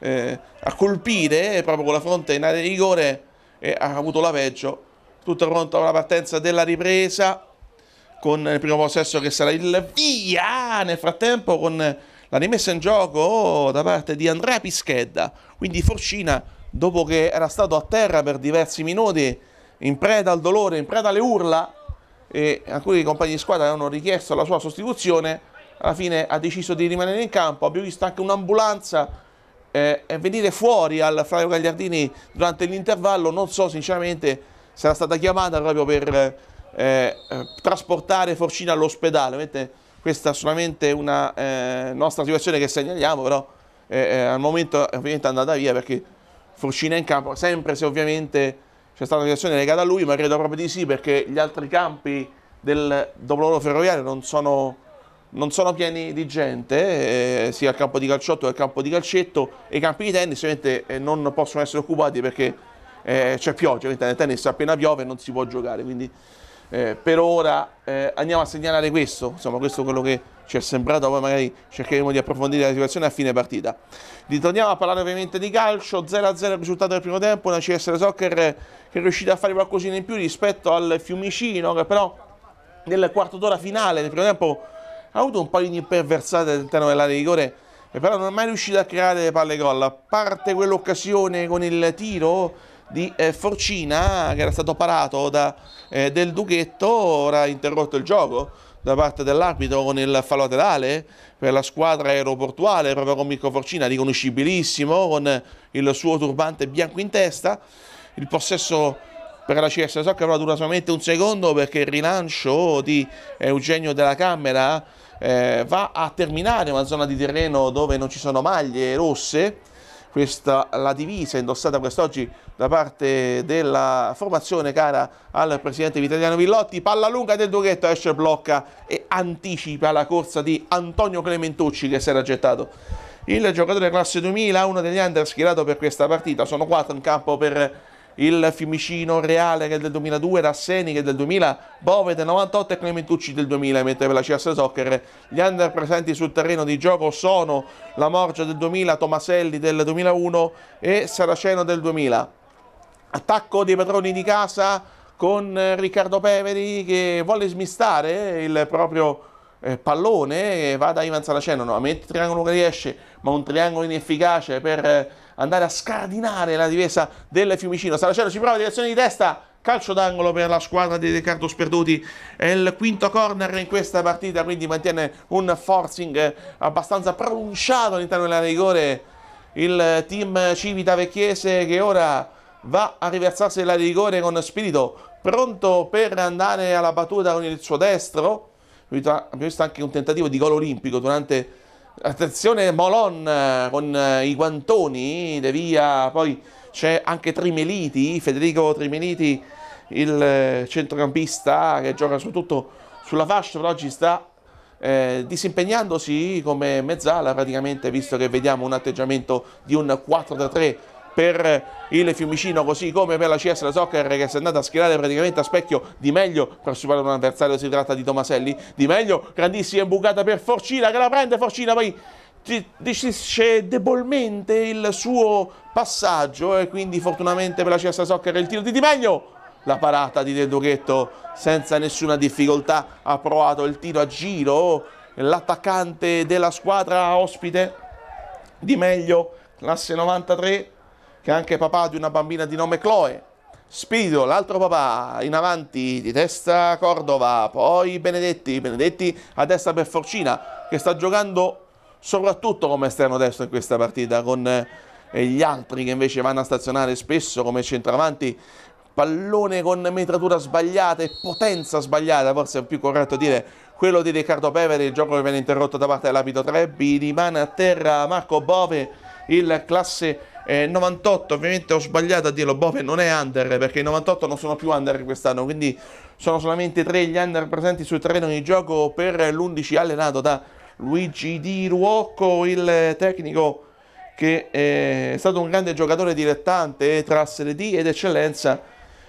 Speaker 1: eh, a colpire proprio con la fronte in area di rigore e ha avuto la peggio. Tutto pronto alla partenza della ripresa con il primo possesso che sarà il via nel frattempo con la rimessa in gioco oh, da parte di Andrea Pischedda, quindi Forcina dopo che era stato a terra per diversi minuti in preda al dolore, in preda alle urla e alcuni compagni di squadra avevano richiesto la sua sostituzione, alla fine ha deciso di rimanere in campo, abbiamo visto anche un'ambulanza eh, venire fuori al Flavio Gagliardini durante l'intervallo, non so sinceramente se era stata chiamata proprio per eh, eh, trasportare Forcina all'ospedale, questa è solamente una eh, nostra situazione che segnaliamo, però eh, eh al momento ovviamente è andata via perché Forcina in campo, sempre se ovviamente c'è stata una situazione legata a lui, ma credo proprio di sì perché gli altri campi del dopolavoro ferroviario non sono, non sono pieni di gente, eh, sia il campo di calciotto che il campo di calcetto e i campi di tennis ovviamente eh, non possono essere occupati perché eh, c'è pioggia, quindi nel tennis appena piove non si può giocare, quindi eh, per ora eh, andiamo a segnalare questo, insomma questo è quello che ci è sembrato, poi magari cercheremo di approfondire la situazione a fine partita. Ritorniamo a parlare ovviamente di calcio, 0-0 il risultato del primo tempo, una CSR Soccer che è riuscita a fare qualcosina in più rispetto al Fiumicino, che però nel quarto d'ora finale del primo tempo ha avuto un paio di imperversate all'interno della rigore, e però non è mai riuscito a creare palle gol, a parte quell'occasione con il tiro di eh, Forcina che era stato parato da, eh, del Duchetto, ora ha interrotto il gioco da parte dell'arbitro con il fallo laterale per la squadra aeroportuale, proprio con Mirko Forcina, riconoscibilissimo, con il suo turbante bianco in testa. Il possesso per la CS Soccer però dura solamente un secondo perché il rilancio di Eugenio della Camera eh, va a terminare una zona di terreno dove non ci sono maglie rosse questa, la divisa indossata quest'oggi da parte della formazione cara al presidente Vitaliano Villotti, palla lunga del Dughetto, esce blocca e anticipa la corsa di Antonio Clementucci che si era gettato. Il giocatore classe 2000, uno degli under schierato per questa partita, sono quattro in campo per il Fiumicino Reale che è del 2002, Rasseni che è del 2000, Bove del 98 e Clementucci del 2000, mentre per la CS Soccer gli under presenti sul terreno di gioco sono la Morgia del 2000, Tomaselli del 2001 e Saraceno del 2000. Attacco dei padroni di casa con eh, Riccardo Peveri che vuole smistare il proprio eh, pallone e va da Ivan Saraceno, nuovamente triangolo che riesce, ma un triangolo inefficace per eh, andare a scardinare la difesa del Fiumicino. Saraceno ci prova, direzione di testa, calcio d'angolo per la squadra di Riccardo Sperduti è il quinto corner in questa partita quindi mantiene un forcing eh, abbastanza pronunciato all'interno della rigore il team Civita Vecchiese che ora va a riversarsi la rigore con spirito pronto per andare alla battuta con il suo destro abbiamo visto anche un tentativo di gol olimpico durante il Attenzione Molon eh, con eh, i guantoni De Via, poi c'è anche Trimeliti, Federico Trimeliti, il eh, centrocampista che gioca soprattutto sulla fascia, però oggi sta eh, disimpegnandosi come mezzala praticamente, visto che vediamo un atteggiamento di un 4-3 per il Fiumicino così come per la CS la Soccer che si è andata a schierare praticamente a specchio Di Meglio per superare un avversario si tratta di Tomaselli Di Meglio grandissima imbucata per Forcina che la prende Forcina poi dice debolmente il suo passaggio e quindi fortunatamente per la CS Soccer il tiro di Di Meglio la parata di Del Duchetto senza nessuna difficoltà ha provato il tiro a giro l'attaccante della squadra ospite Di Meglio classe 93 che è anche papà di una bambina di nome Chloe. Spirito, l'altro papà, in avanti di testa Cordova, poi Benedetti, Benedetti a destra per Forcina, che sta giocando soprattutto come esterno destro in questa partita, con eh, gli altri che invece vanno a stazionare spesso come centravanti, pallone con metratura sbagliata e potenza sbagliata, forse è più corretto dire quello di Riccardo Pevere, il gioco che viene interrotto da parte dell'abito Trebbi, rimane a terra Marco Bove, il classe eh, 98 ovviamente ho sbagliato a dirlo, Bove non è under perché i 98 non sono più under quest'anno, quindi sono solamente tre gli under presenti sul terreno di gioco per l'11 allenato da Luigi Di Ruocco, il tecnico che eh, è stato un grande giocatore dilettante eh, tra Serie D ed eccellenza.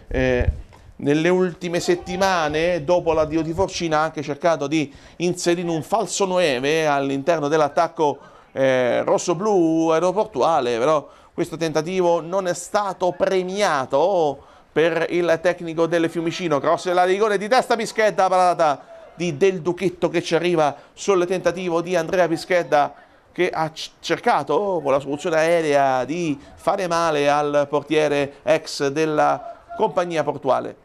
Speaker 1: Eh, nelle ultime settimane, dopo l'addio di Forcina, ha anche cercato di inserire un falso 9 all'interno dell'attacco eh, rosso-blu aeroportuale, però questo tentativo non è stato premiato per il tecnico del Fiumicino. Cross della rigore di testa Pischedda, parata di Del Duchetto che ci arriva sul tentativo di Andrea Pischedda che ha cercato oh, con la soluzione aerea di fare male al portiere ex della compagnia portuale.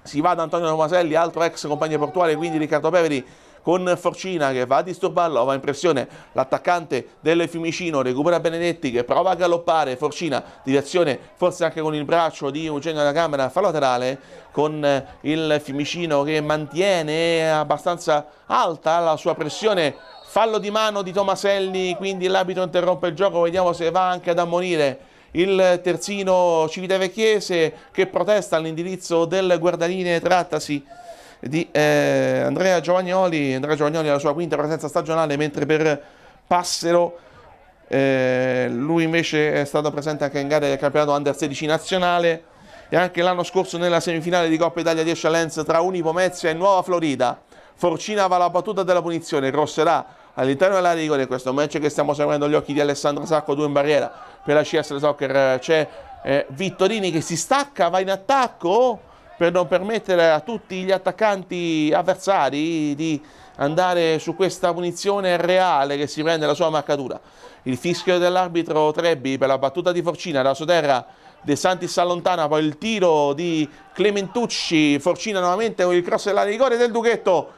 Speaker 1: Si va ad Antonio Tomaselli, altro ex compagnia portuale, quindi Riccardo Peveri con Forcina che va a disturbarlo, va in pressione l'attaccante del Fiumicino, recupera Benedetti che prova a galoppare, Forcina direzione forse anche con il braccio di Eugenio alla Camera, fa laterale con il Fiumicino che mantiene abbastanza alta la sua pressione fallo di mano di Tomaselli, quindi l'abito interrompe il gioco, vediamo se va anche ad ammonire il terzino Civitavecchiese che protesta all'indirizzo del guardaline, trattasi di eh, Andrea Giovagnoli, Andrea Giovagnoli ha la sua quinta presenza stagionale, mentre per Passero eh, lui invece è stato presente anche in gara del campionato Under 16 nazionale e anche l'anno scorso nella semifinale di Coppa Italia 10 Challenge tra Unipo Mezia e Nuova Florida. Forcina va la battuta della punizione, Rosserà all'interno della rigore in questo match che stiamo seguendo gli occhi di Alessandro Sacco, due in barriera per la CS Soccer c'è eh, Vittorini che si stacca, va in attacco per non permettere a tutti gli attaccanti avversari di andare su questa punizione reale che si prende la sua marcatura. Il fischio dell'arbitro Trebbi per la battuta di Forcina da Soterra De Santis allontana, poi il tiro di Clementucci, Forcina nuovamente con il cross della rigore del Duchetto,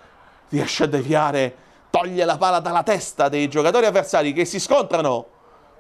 Speaker 1: riesce a deviare, toglie la palla dalla testa dei giocatori avversari che si scontrano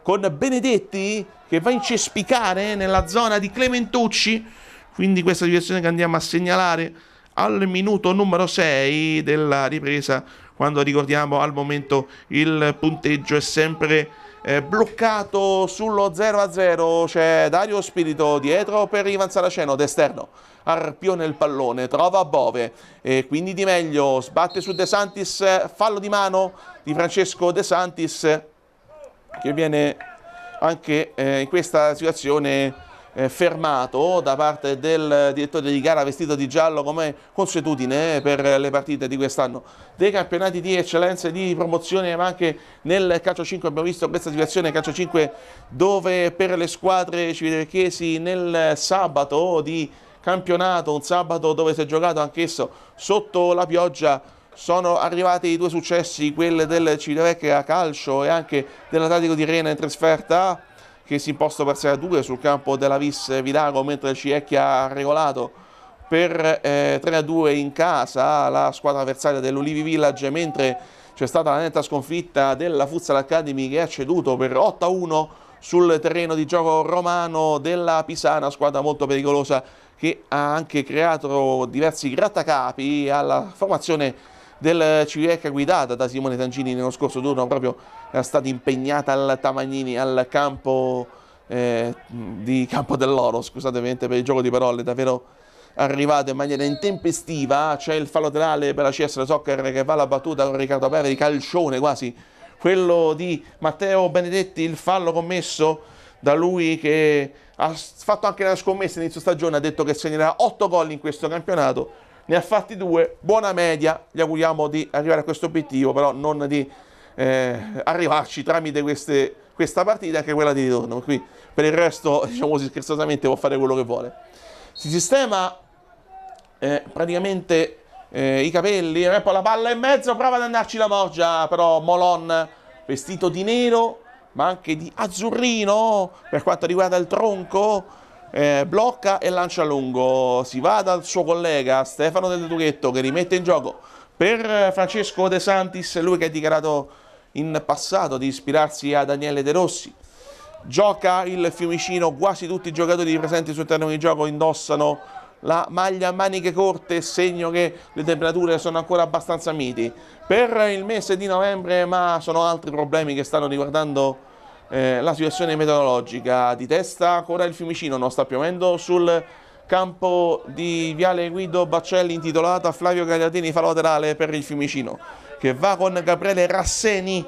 Speaker 1: con Benedetti che va a incespicare nella zona di Clementucci quindi questa direzione che andiamo a segnalare al minuto numero 6 della ripresa, quando ricordiamo al momento il punteggio è sempre eh, bloccato sullo 0 0 c'è Dario Spirito dietro per Ivan Saraceno d'esterno Arpione il pallone trova Bove e quindi Di Meglio sbatte su De Santis fallo di mano di Francesco De Santis che viene anche eh, in questa situazione eh, fermato da parte del direttore di gara vestito di giallo come consuetudine per le partite di quest'anno dei campionati di eccellenza e di promozione ma anche nel calcio 5 abbiamo visto questa situazione calcio 5 dove per le squadre cividechesi nel sabato di campionato un sabato dove si è giocato anch'esso sotto la pioggia sono arrivati i due successi, quelli del Civitavecchia Calcio e anche dell'Atletico di Rena in trasferta che si imposto per 6 a 2 sul campo della Vis Vidago mentre il Ciecchia ha regolato per eh, 3 a 2 in casa la squadra avversaria dell'Olivi Village mentre c'è stata la netta sconfitta della Futsal Academy che ha ceduto per 8 a 1 sul terreno di gioco romano della Pisana, squadra molto pericolosa che ha anche creato diversi grattacapi alla formazione del Cirecca guidata da Simone Tangini nello scorso turno proprio era stata impegnata al Tavagnini al campo eh, di Campo dell'Oro, scusate ovviamente per il gioco di parole, davvero arrivato in maniera intempestiva, c'è il fallo laterale per la CS Soccer che va alla battuta con Riccardo di calcione quasi, quello di Matteo Benedetti, il fallo commesso da lui che ha fatto anche la scommessa inizio stagione, ha detto che segnerà 8 gol in questo campionato, ne ha fatti due, buona media, gli auguriamo di arrivare a questo obiettivo, però non di eh, arrivarci tramite queste, questa partita che è quella di ritorno. Qui per il resto, diciamo così scherzosamente, può fare quello che vuole. Si sistema eh, praticamente eh, i capelli, poi la palla in mezzo, prova ad andarci la morgia, però Molon vestito di nero, ma anche di azzurrino per quanto riguarda il tronco. Eh, blocca e lancia lungo. Si va dal suo collega Stefano Del Duchetto che rimette in gioco per Francesco De Santis, lui che ha dichiarato in passato di ispirarsi a Daniele De Rossi. Gioca il Fiumicino, quasi tutti i giocatori presenti sul terreno di gioco indossano la maglia a maniche corte, segno che le temperature sono ancora abbastanza miti. Per il mese di novembre, ma sono altri problemi che stanno riguardando eh, la situazione meteorologica. Di testa ancora il Fiumicino, non sta piovendo sul campo di Viale Guido Baccelli intitolata Flavio Gagliardini fa laterale per il Fiumicino che va con Gabriele Rasseni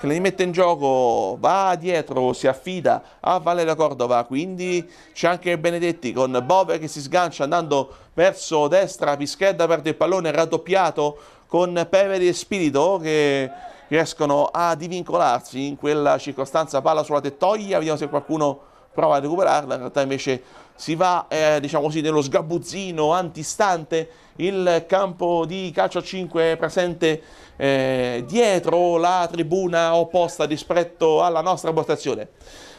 Speaker 1: che li mette in gioco, va dietro, si affida a Valerio Cordova, quindi c'è anche Benedetti con Bove che si sgancia andando verso destra, Pischedda perde il pallone raddoppiato con Peveri e Spirito che riescono a divincolarsi in quella circostanza, palla sulla tettoia, vediamo se qualcuno prova a recuperarla, in realtà invece si va eh, diciamo così, nello sgabuzzino antistante il campo di calcio a 5 presente eh, dietro la tribuna opposta rispetto alla nostra postazione.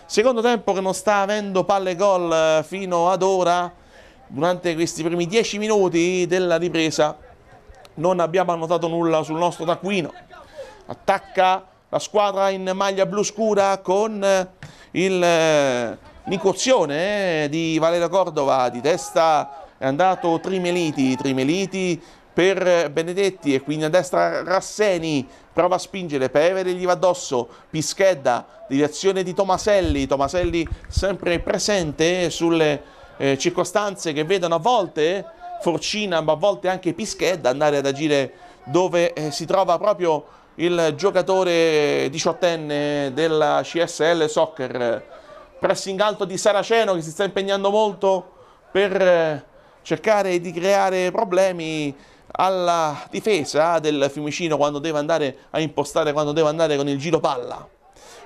Speaker 1: Secondo tempo che non sta avendo palle gol eh, fino ad ora, durante questi primi 10 minuti della ripresa non abbiamo annotato nulla sul nostro taccuino. Attacca la squadra in maglia blu scura con eh, il eh, l'incursione eh, di Valerio Cordova di testa è andato Trimeliti, Trimeliti per Benedetti e quindi a destra Rasseni prova a spingere, Pevere gli va addosso, Pischedda, direzione di Tomaselli, Tomaselli sempre presente sulle eh, circostanze che vedono a volte Forcina ma a volte anche Pischedda andare ad agire dove eh, si trova proprio il giocatore diciottenne della CSL Soccer pressing alto di Saraceno che si sta impegnando molto per eh, cercare di creare problemi alla difesa del Fiumicino quando deve andare a impostare, quando deve andare con il giro palla.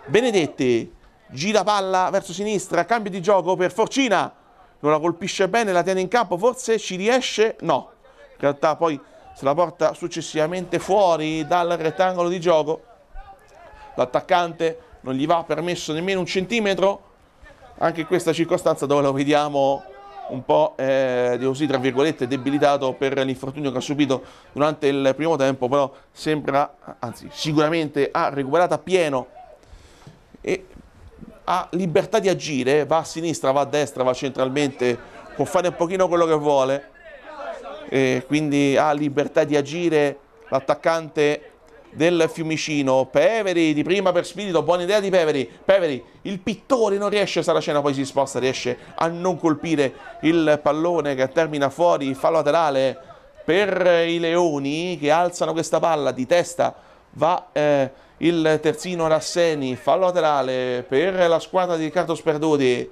Speaker 1: Benedetti gira palla verso sinistra, cambio di gioco per Forcina, non la colpisce bene, la tiene in campo, forse ci riesce, no, in realtà poi se la porta successivamente fuori dal rettangolo di gioco, l'attaccante non gli va permesso nemmeno un centimetro, anche in questa circostanza dove lo vediamo un po' eh, così, tra virgolette, debilitato per l'infortunio che ha subito durante il primo tempo, però sembra, anzi sicuramente ha recuperato a pieno e ha libertà di agire, va a sinistra, va a destra, va centralmente, può fare un pochino quello che vuole, e quindi ha libertà di agire, l'attaccante del Fiumicino, Peveri di prima per spirito, buona idea di Peveri, Peveri, il pittore non riesce, Saracena poi si sposta, riesce a non colpire il pallone che termina fuori, fallo laterale per i Leoni che alzano questa palla di testa, va eh, il terzino Rasseni, fallo laterale per la squadra di Riccardo Sperdodi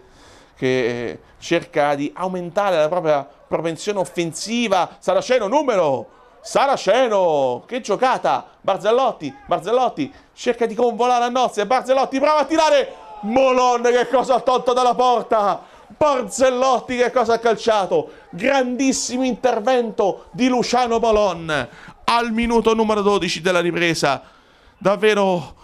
Speaker 1: che eh, cerca di aumentare la propria propensione offensiva, Saraceno numero Saraceno, che giocata! Barzellotti, Barzellotti cerca di convolare a nozze, Barzellotti prova a tirare! Molon che cosa ha tolto dalla porta! Barzellotti che cosa ha calciato! Grandissimo intervento di Luciano Molon al minuto numero 12 della ripresa. Davvero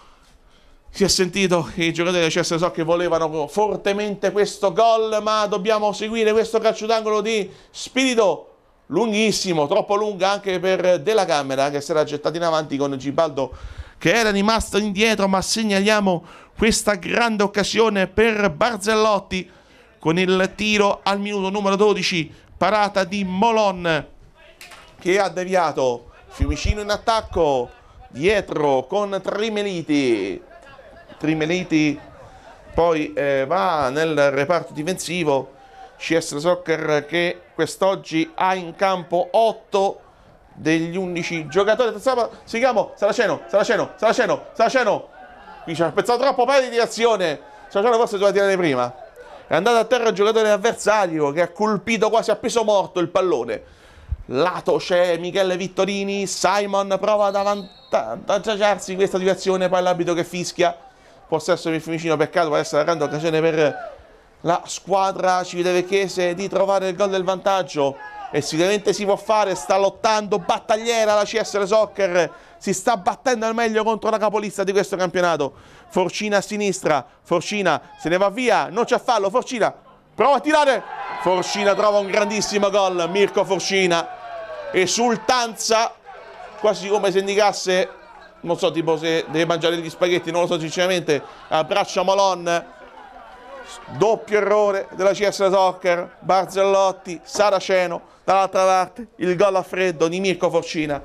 Speaker 1: si è sentito che i giocatori del Chester so che volevano fortemente questo gol, ma dobbiamo seguire questo calcio d'angolo di spirito lunghissimo, troppo lunga anche per Della Camera che si era gettata in avanti con Gibaldo che era rimasto indietro, ma segnaliamo questa grande occasione per Barzellotti con il tiro al minuto numero 12, parata di Molon che ha deviato Fiumicino in attacco, dietro con Trimeliti. Trimeliti poi eh, va nel reparto difensivo CS Soccer che quest'oggi ha in campo 8 degli 11 giocatori. Si chiama Saraceno, Saraceno, Saraceno, Saraceno. Qui ci ha pensato troppo, pari di azione. Saraceno forse doveva tirare prima. È andato a terra il giocatore avversario che ha colpito quasi a peso morto il pallone. Lato c'è Michele Vittorini, Simon prova ad avvantaggiarsi in questa situazione, poi l'abito che fischia. Possesso per Fiumicino, peccato, può essere la grande occasione per la squadra cividevecchese di trovare il gol del vantaggio e sicuramente si può fare, sta lottando battagliera la CSL Soccer, si sta battendo al meglio contro la capolista di questo campionato. Forcina a sinistra, Forcina se ne va via, non c'è fallo, Forcina prova a tirare, Forcina trova un grandissimo gol, Mirko Forcina, esultanza, quasi come se indicasse, non so tipo se deve mangiare gli spaghetti, non lo so sinceramente, abbraccia Molon, doppio errore della CS Soccer, Barzellotti, Saraceno, dall'altra parte il gol a freddo di Mirko Forcina,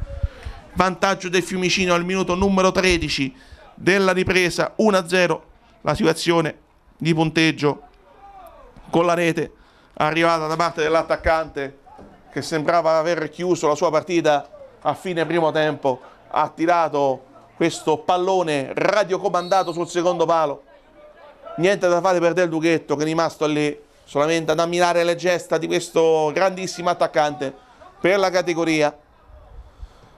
Speaker 1: vantaggio del Fiumicino al minuto numero 13 della ripresa 1-0, la situazione di punteggio con la rete arrivata da parte dell'attaccante che sembrava aver chiuso la sua partita a fine primo tempo, ha tirato questo pallone radiocomandato sul secondo palo niente da fare per Del Duchetto che è rimasto lì solamente ad ammirare le gesta di questo grandissimo attaccante per la categoria.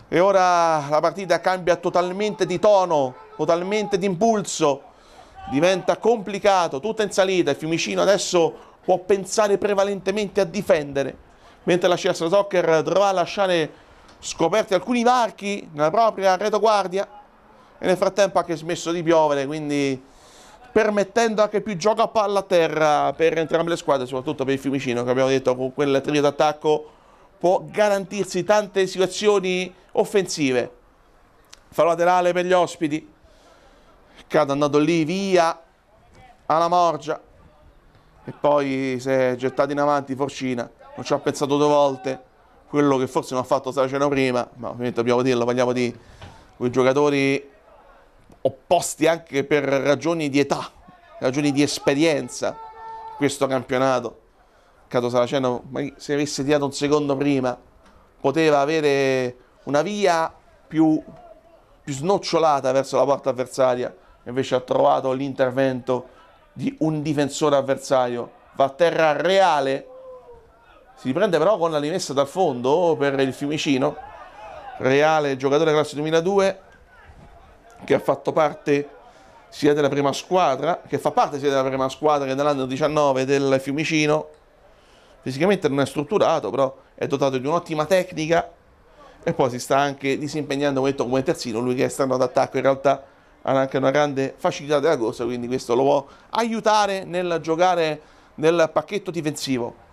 Speaker 1: E ora la partita cambia totalmente di tono, totalmente di impulso, diventa complicato, tutto in salita, il Fiumicino adesso può pensare prevalentemente a difendere, mentre la CS Soccer dovrà lasciare scoperti alcuni varchi nella propria retroguardia e nel frattempo ha anche smesso di piovere, quindi permettendo anche più gioco a palla a terra per entrambe le squadre, soprattutto per il Fiumicino, che abbiamo detto con quel trio d'attacco può garantirsi tante situazioni offensive. Fa laterale per gli ospiti, Cado andato lì via alla Morgia e poi si è gettato in avanti Forcina, non ci ha pensato due volte, quello che forse non ha fatto Saraceno prima, ma ovviamente dobbiamo dirlo, parliamo di quei giocatori opposti anche per ragioni di età, ragioni di esperienza, questo campionato. Cato Saraceno, se avesse tirato un secondo prima, poteva avere una via più, più snocciolata verso la porta avversaria, invece ha trovato l'intervento di un difensore avversario. Va a terra reale, si riprende però con la rimessa dal fondo per il Fiumicino. Reale, giocatore classe 2002, che ha fatto parte sia della prima squadra, che fa parte sia della prima squadra che dell'anno 19 del Fiumicino. Fisicamente non è strutturato, però è dotato di un'ottima tecnica e poi si sta anche disimpegnando un come terzino, lui che è esterno d'attacco in realtà ha anche una grande facilità della corsa, quindi questo lo può aiutare nel giocare nel pacchetto difensivo.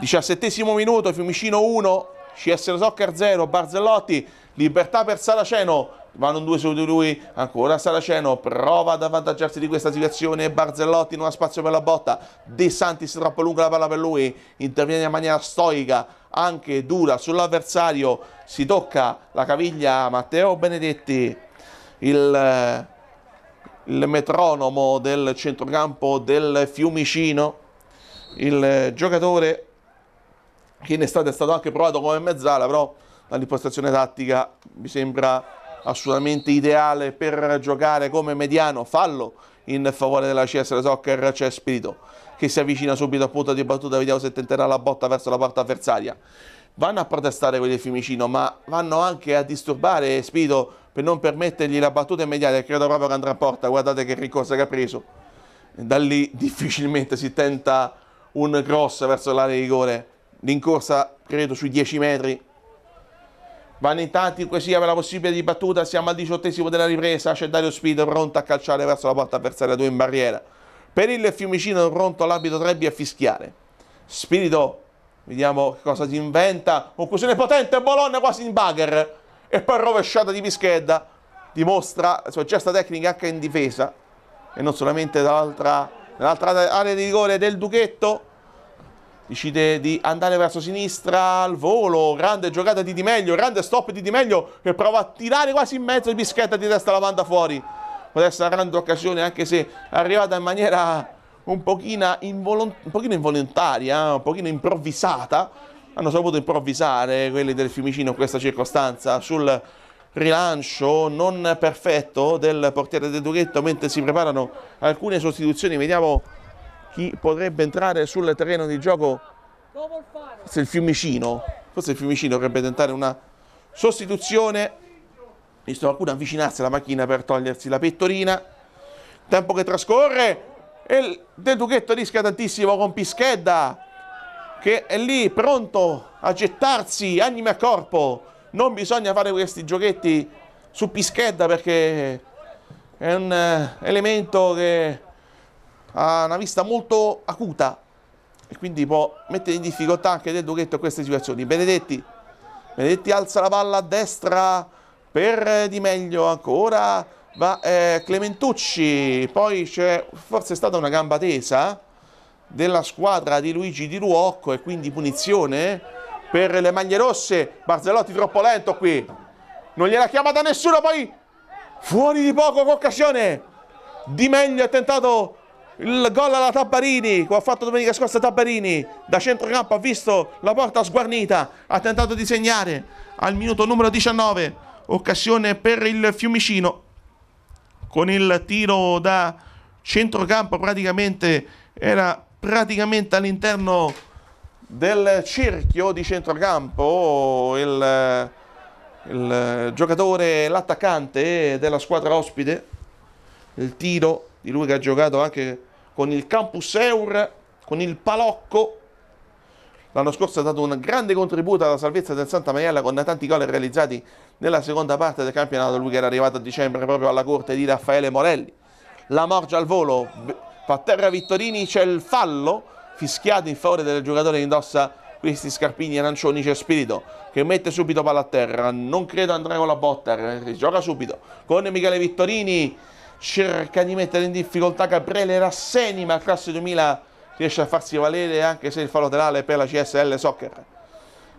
Speaker 1: 17 minuto, Fiumicino 1, CS Soccer 0, Barzellotti, libertà per Saraceno, vanno in due su di lui, ancora Saraceno prova ad avvantaggiarsi di questa situazione, Barzellotti non ha spazio per la botta, De Santis troppo lunga la palla per lui, interviene in maniera stoica, anche dura sull'avversario, si tocca la caviglia Matteo Benedetti, il, il metronomo del centrocampo del Fiumicino, il giocatore che in estate è stato anche provato come mezzala, però dall'impostazione tattica mi sembra assolutamente ideale per giocare come mediano, fallo in favore della CS Soccer, c'è Spirito che si avvicina subito a punto di battuta, vediamo se tenterà la botta verso la porta avversaria. Vanno a protestare quelli del Fiumicino, ma vanno anche a disturbare Spirito per non permettergli la battuta immediata, credo proprio che andrà a porta, guardate che ricorsa che ha preso. Da lì difficilmente si tenta un cross verso l'area di rigore, l'incorsa credo sui 10 metri, Vanno in tanti, in sia per la possibilità di battuta, siamo al diciottesimo della ripresa, c'è Dario Spido pronto a calciare verso la porta avversaria 2 in barriera. Per il Fiumicino pronto l'abito Trebbi a fischiare. Spirito, vediamo cosa si inventa, conclusione potente, Bologna quasi in bugger e poi rovesciata di Pischedda, dimostra la sua gesta tecnica anche in difesa e non solamente dall'altra, nell'altra area di rigore del Duchetto decide di andare verso sinistra al volo, grande giocata di Di Meglio, grande stop di Di Meglio che prova a tirare quasi in mezzo Il Bischetta di testa la banda fuori. Può essere una grande occasione anche se arrivata in maniera un pochino, involont un pochino involontaria, eh, un pochino improvvisata. Hanno saputo improvvisare quelli del Fiumicino in questa circostanza sul rilancio non perfetto del portiere De Dughetto mentre si preparano alcune sostituzioni. Vediamo chi potrebbe entrare sul terreno di gioco, forse il Fiumicino, forse il Fiumicino dovrebbe tentare una sostituzione, visto qualcuno avvicinarsi alla macchina per togliersi la pettorina, tempo che trascorre e De Duchetto rischia tantissimo con Pischedda che è lì pronto a gettarsi anima a corpo, non bisogna fare questi giochetti su Pischedda perché è un eh, elemento che ha una vista molto acuta e quindi può mettere in difficoltà anche Del Duchetto in queste situazioni. Benedetti, Benedetti alza la palla a destra per Di Meglio, ancora va eh, Clementucci, poi c'è forse è stata una gamba tesa della squadra di Luigi Di Ruocco e quindi punizione per le maglie rosse, Barzellotti troppo lento qui, non gliela chiamata nessuno poi fuori di poco con occasione, Di Meglio ha tentato il gol alla Tabarini, come ha fatto domenica scorsa Tabarini, da centrocampo ha visto la porta sguarnita ha tentato di segnare al minuto numero 19 occasione per il Fiumicino con il tiro da centrocampo praticamente era praticamente all'interno del cerchio di centrocampo il, il giocatore l'attaccante della squadra ospite il tiro di lui che ha giocato anche con il Campus Eur, con il Palocco. L'anno scorso ha dato un grande contributo alla salvezza del Santa Maiella con tanti gol realizzati nella seconda parte del campionato, lui che era arrivato a dicembre proprio alla corte di Raffaele Morelli. La morgia al volo, fa terra Vittorini, c'è il fallo fischiato in favore del giocatore che indossa questi scarpini arancioni, c'è Spirito che mette subito palla a terra, non credo andrà con la botta, eh, gioca subito con Michele Vittorini, cerca di mettere in difficoltà Cabrele, rassegna ma Classe 2000 riesce a farsi valere anche se il fallo laterale per la CSL Soccer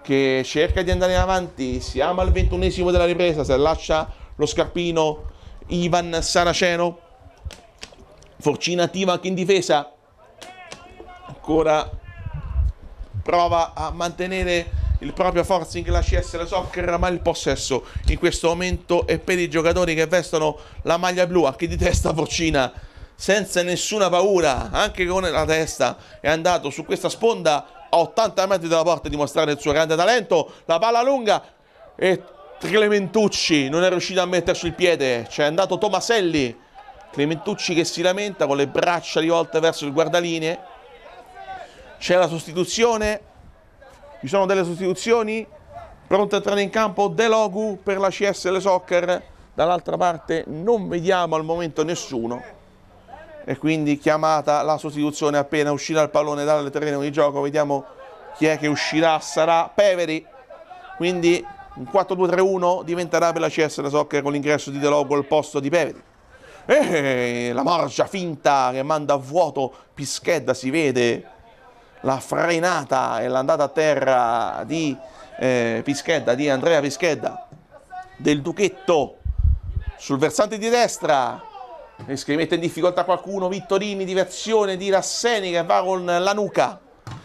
Speaker 1: che cerca di andare avanti, siamo al ventunesimo della ripresa, se lascia lo scarpino Ivan Saraceno, Forcina attiva anche in difesa, ancora prova a mantenere il proprio forcing la CS la soccer ma il possesso in questo momento è per i giocatori che vestono la maglia blu anche di testa vocina senza nessuna paura anche con la testa è andato su questa sponda a 80 metri dalla porta a dimostrare il suo grande talento la palla lunga e Clementucci non è riuscito a metterci il piede c'è andato Tomaselli Clementucci che si lamenta con le braccia rivolte verso il guardaline c'è la sostituzione ci sono delle sostituzioni? Pronto a entrare in campo Delogu per la CSL Soccer. Dall'altra parte non vediamo al momento nessuno. E quindi chiamata la sostituzione appena uscirà il pallone dal terreno di gioco. Vediamo chi è che uscirà. Sarà Peveri. Quindi un 4-2-3-1 diventerà per la CSL Soccer con l'ingresso di Delogu al posto di Peveri. E eh, la morgia finta che manda a vuoto Pischedda si vede la frenata e l'andata a terra di eh, Pischedda, di Andrea Pischedda, del Duchetto sul versante di destra. E che mette in difficoltà qualcuno, Vittorini, diversione di Rasseni che va con la nuca.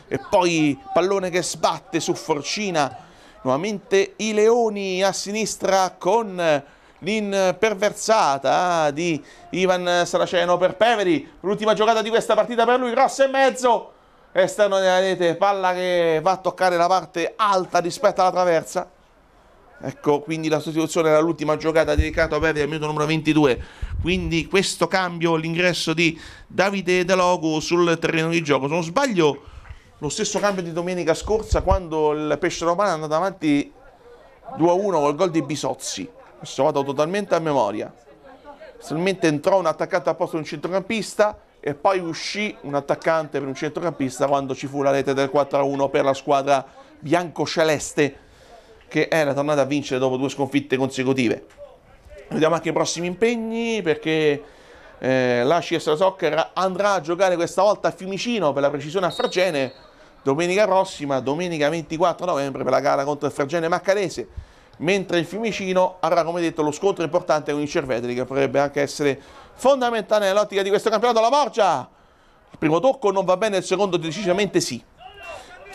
Speaker 1: E poi pallone che sbatte su Forcina. Nuovamente i Leoni a sinistra con l'imperversata di Ivan Saraceno per Peveri. L'ultima giocata di questa partita per lui, grosso e mezzo esterno della rete, palla che va a toccare la parte alta rispetto alla traversa. Ecco, quindi la sostituzione era l'ultima giocata di Riccardo Perri al minuto numero 22. Quindi questo cambio, l'ingresso di Davide De Logo sul terreno di gioco. Se non sbaglio, lo stesso cambio di domenica scorsa quando il Pesce Romano è andato avanti 2-1 col gol di Bisozzi. Questo vado totalmente a memoria. Solamente entrò un attaccante a posto di un centrocampista e poi uscì un attaccante per un centrocampista quando ci fu la rete del 4-1 per la squadra biancoceleste che era tornata a vincere dopo due sconfitte consecutive. Vediamo anche i prossimi impegni perché eh, la CS Soccer andrà a giocare questa volta a Fiumicino per la precisione a Fragene domenica prossima, domenica 24 novembre per la gara contro il Fragene Maccarese mentre il Fiumicino avrà come detto lo scontro importante con il Cervetri che potrebbe anche essere fondamentale nell'ottica di questo campionato, la Borgia. Il primo tocco non va bene, il secondo decisamente sì.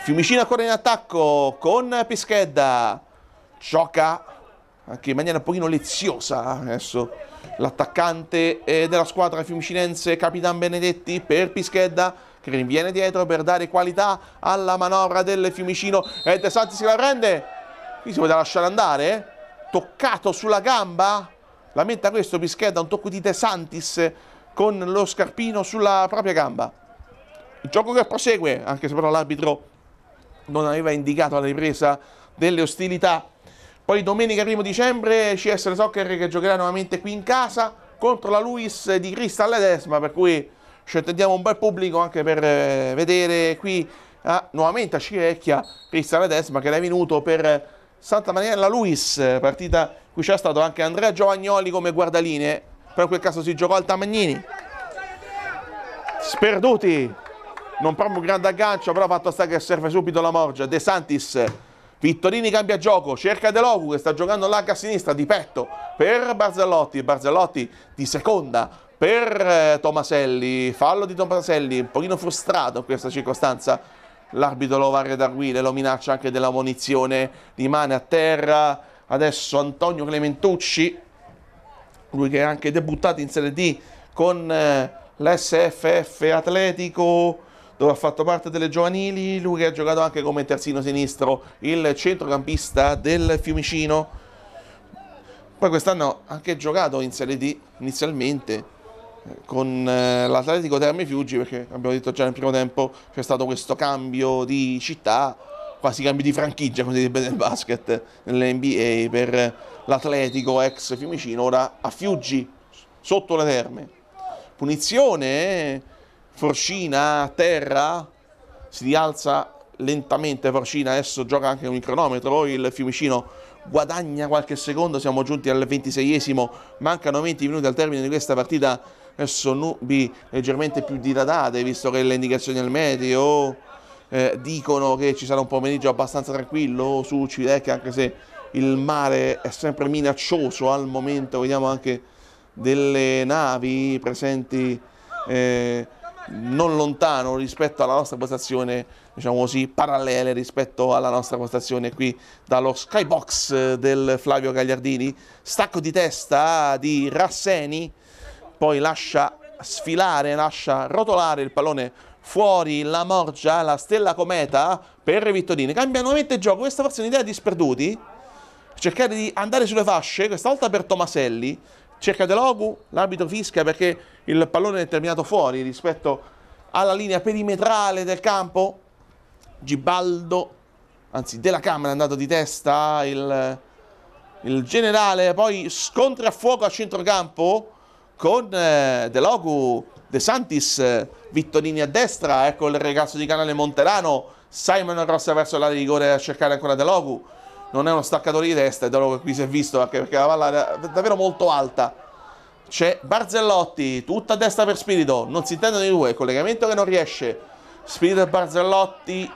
Speaker 1: Fiumicino ancora in attacco con Pischedda. Gioca anche in maniera un pochino leziosa adesso l'attaccante eh, della squadra fiumicinense Capitan Benedetti per Pischedda che rinviene dietro per dare qualità alla manovra del Fiumicino e De Santi si la prende qui si poteva lasciare andare toccato sulla gamba la Lamenta questo Pischeda, un tocco di De Santis con lo scarpino sulla propria gamba. Il gioco che prosegue, anche se però l'arbitro non aveva indicato la ripresa delle ostilità. Poi domenica 1 dicembre CS Soccer che giocherà nuovamente qui in casa contro la Luis di Crystal Ledesma, per cui ci attendiamo un bel pubblico anche per eh, vedere qui ah, nuovamente a Civecchia Crystal Ledesma che era venuto per Santa Maria la Luis, partita qui c'è stato anche Andrea Giovagnoli come guardaline, però in quel caso si giocò al Tamagnini Sperduti, non proprio un grande aggancio, però fatto sta che serve subito la Morgia, De Santis, Vittorini cambia gioco, cerca De Locu che sta giocando larga a sinistra di petto per Barzallotti, Barzellotti di seconda per eh, Tomaselli, fallo di Tomaselli, un pochino frustrato in questa circostanza, l'arbitro lo varia da guida, lo minaccia anche della munizione, rimane a terra, adesso Antonio Clementucci, lui che è anche debuttato in Serie D con eh, l'SFF Atletico dove ha fatto parte delle giovanili, lui che ha giocato anche come terzino sinistro, il centrocampista del Fiumicino. Poi quest'anno ha anche giocato in Serie D inizialmente eh, con eh, l'Atletico Terme Fiuggi perché abbiamo detto già nel primo tempo c'è stato questo cambio di città quasi cambi di franchigia, come si direbbe nel basket, nell'NBA, per l'Atletico ex Fiumicino, ora a Fiuggi, sotto le terme. Punizione, Forcina a terra, si rialza lentamente Forcina, adesso gioca anche con il cronometro, il Fiumicino guadagna qualche secondo, siamo giunti al 26esimo, mancano 20 minuti al termine di questa partita, adesso nubi leggermente più diradate, visto che le indicazioni al medio eh, dicono che ci sarà un pomeriggio abbastanza tranquillo su Cirec, anche se il mare è sempre minaccioso al momento, vediamo anche delle navi presenti eh, non lontano rispetto alla nostra postazione, diciamo così, parallele rispetto alla nostra postazione qui dallo skybox eh, del Flavio Gagliardini. Stacco di testa di Rasseni, poi lascia sfilare, lascia rotolare il pallone fuori la Morgia, la Stella Cometa per Vittorini. Cambia nuovamente il gioco, questa forse è un'idea di sperduti. Cercare di andare sulle fasce, questa volta per Tomaselli. Cerca De Logu, l'arbitro fischia perché il pallone è terminato fuori rispetto alla linea perimetrale del campo. Gibaldo, anzi della Camera è andato di testa il, il generale, poi scontra a fuoco a centrocampo con eh, De Logu De Santis, eh, Vittorini a destra, ecco eh, il ragazzo di canale Monterano, Simon Rossa verso l'area di rigore a cercare ancora De Delogu, non è uno staccatore di testa, Delogu qui si è visto anche perché la palla era davvero molto alta. C'è Barzellotti, tutta a destra per Spirito, non si intendono i due, collegamento che non riesce, Spirito e Barzellotti,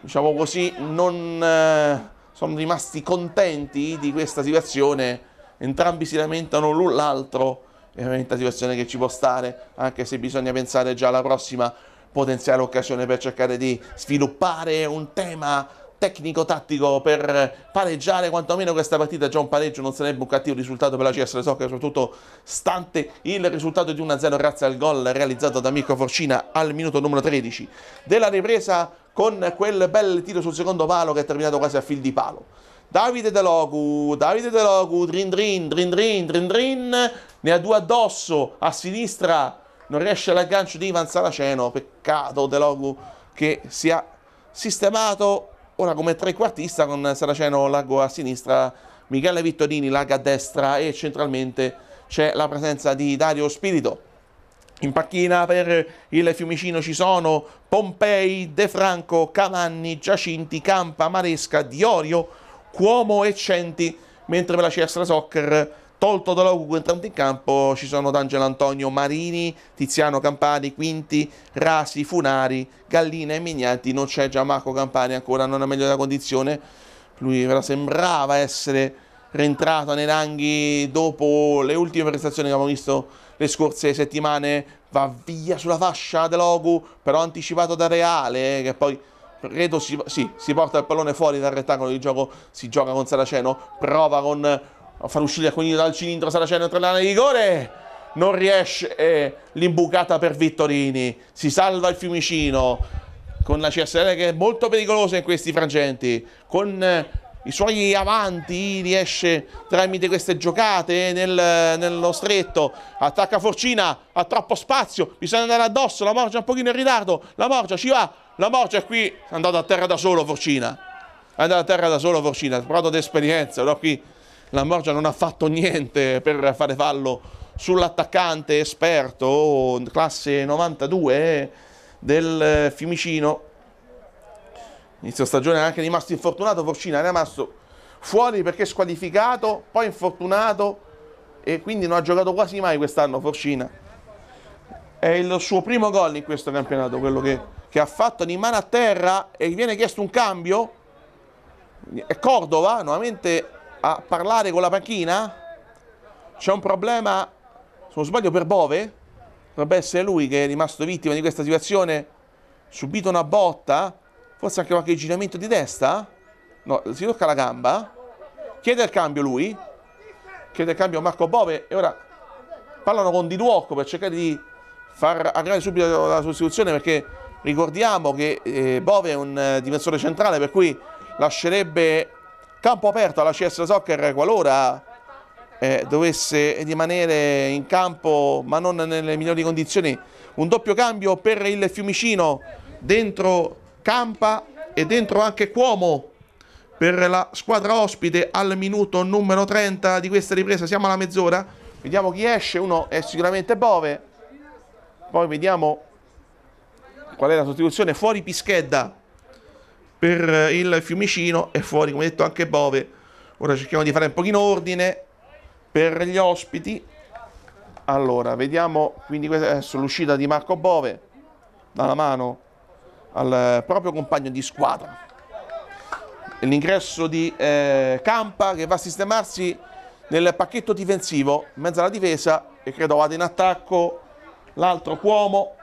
Speaker 1: diciamo così, non eh, sono rimasti contenti di questa situazione, entrambi si lamentano l'un l'altro è veramente una situazione che ci può stare, anche se bisogna pensare già alla prossima potenziale occasione per cercare di sviluppare un tema tecnico-tattico per pareggiare quantomeno questa partita. Già un pareggio non sarebbe un cattivo risultato per la CS Soccer, soprattutto stante il risultato di 1-0 grazie al gol realizzato da Mirko Forcina al minuto numero 13 della ripresa con quel bel tiro sul secondo palo che è terminato quasi a fil di palo. Davide De Logu, Davide De Logu, drin drin, drin drin, drin drin, ne ha due addosso a sinistra, non riesce l'aggancio di Ivan Saraceno, peccato De Logu che sia sistemato ora come trequartista con Saraceno largo a sinistra, Michele Vittorini largo a destra e centralmente c'è la presenza di Dario Spirito. In panchina per il Fiumicino ci sono Pompei, De Franco, Cavanni, Giacinti, Campa, Maresca, Diorio, Cuomo e Centi, mentre per la CS Soccer Tolto Dologu entrando in campo ci sono D'Angelo Antonio Marini, Tiziano Campani, Quinti, Rasi, Funari, Gallina e Mignati. Non c'è Gianmarco Campani ancora, non è meglio la condizione. Lui però sembrava essere rientrato nei ranghi dopo le ultime prestazioni che abbiamo visto le scorse settimane. Va via sulla fascia Dologu, però anticipato da Reale, che poi credo si, sì, si porta il pallone fuori dal rettangolo di gioco. Si gioca con Saraceno, prova con a far uscire Aconino dal cilindro, Saraceno tra l'area di rigore, non riesce eh, l'imbucata per Vittorini, si salva il Fiumicino con la CSL che è molto pericolosa in questi frangenti, con eh, i suoi avanti riesce tramite queste giocate nel, nello stretto, attacca Forcina, ha troppo spazio, bisogna andare addosso, la Morgia un pochino in ritardo, la Morgia ci va, la Morgia è qui, è andato a terra da solo Forcina, è andato a terra da solo Forcina, ha provato d'esperienza, però qui la Morgia non ha fatto niente per fare fallo sull'attaccante esperto, classe 92 del Fiumicino. Inizio stagione è anche rimasto infortunato, Forcina è rimasto fuori perché squalificato, poi infortunato e quindi non ha giocato quasi mai quest'anno Forcina. È il suo primo gol in questo campionato, quello che, che ha fatto di mano a terra e gli viene chiesto un cambio. è Cordova, nuovamente a parlare con la panchina? C'è un problema, se non sbaglio, per Bove? Dovrebbe essere lui che è rimasto vittima di questa situazione, subito una botta, forse anche qualche giramento di testa? No, si tocca la gamba, chiede il cambio lui, chiede il cambio Marco Bove e ora parlano con Di Duocco per cercare di far arrivare subito la sostituzione perché ricordiamo che eh, Bove è un eh, difensore centrale per cui lascerebbe Campo aperto alla CS Soccer qualora eh, dovesse rimanere in campo ma non nelle migliori condizioni. Un doppio cambio per il Fiumicino, dentro Campa e dentro anche Cuomo per la squadra ospite al minuto numero 30 di questa ripresa. Siamo alla mezz'ora, vediamo chi esce, uno è sicuramente Bove, poi vediamo qual è la sostituzione, fuori Pischedda per eh, il Fiumicino e fuori, come detto, anche Bove. Ora cerchiamo di fare un pochino ordine per gli ospiti. Allora, vediamo quindi questa è l'uscita di Marco Bove dalla mano al eh, proprio compagno di squadra. L'ingresso di eh, Campa che va a sistemarsi nel pacchetto difensivo, in mezzo alla difesa e credo vada in attacco l'altro Cuomo,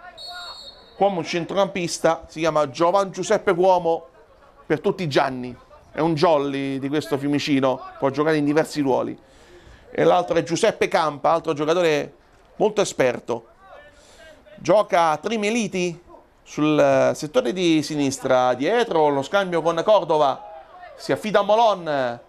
Speaker 1: Cuomo un centrocampista, si chiama Giovan Giuseppe Cuomo, per tutti i Gianni, è un jolly di questo Fiumicino, può giocare in diversi ruoli. E l'altro è Giuseppe Campa, altro giocatore molto esperto. Gioca a Trimeliti sul eh, settore di sinistra, dietro lo scambio con Cordova, si affida a Molon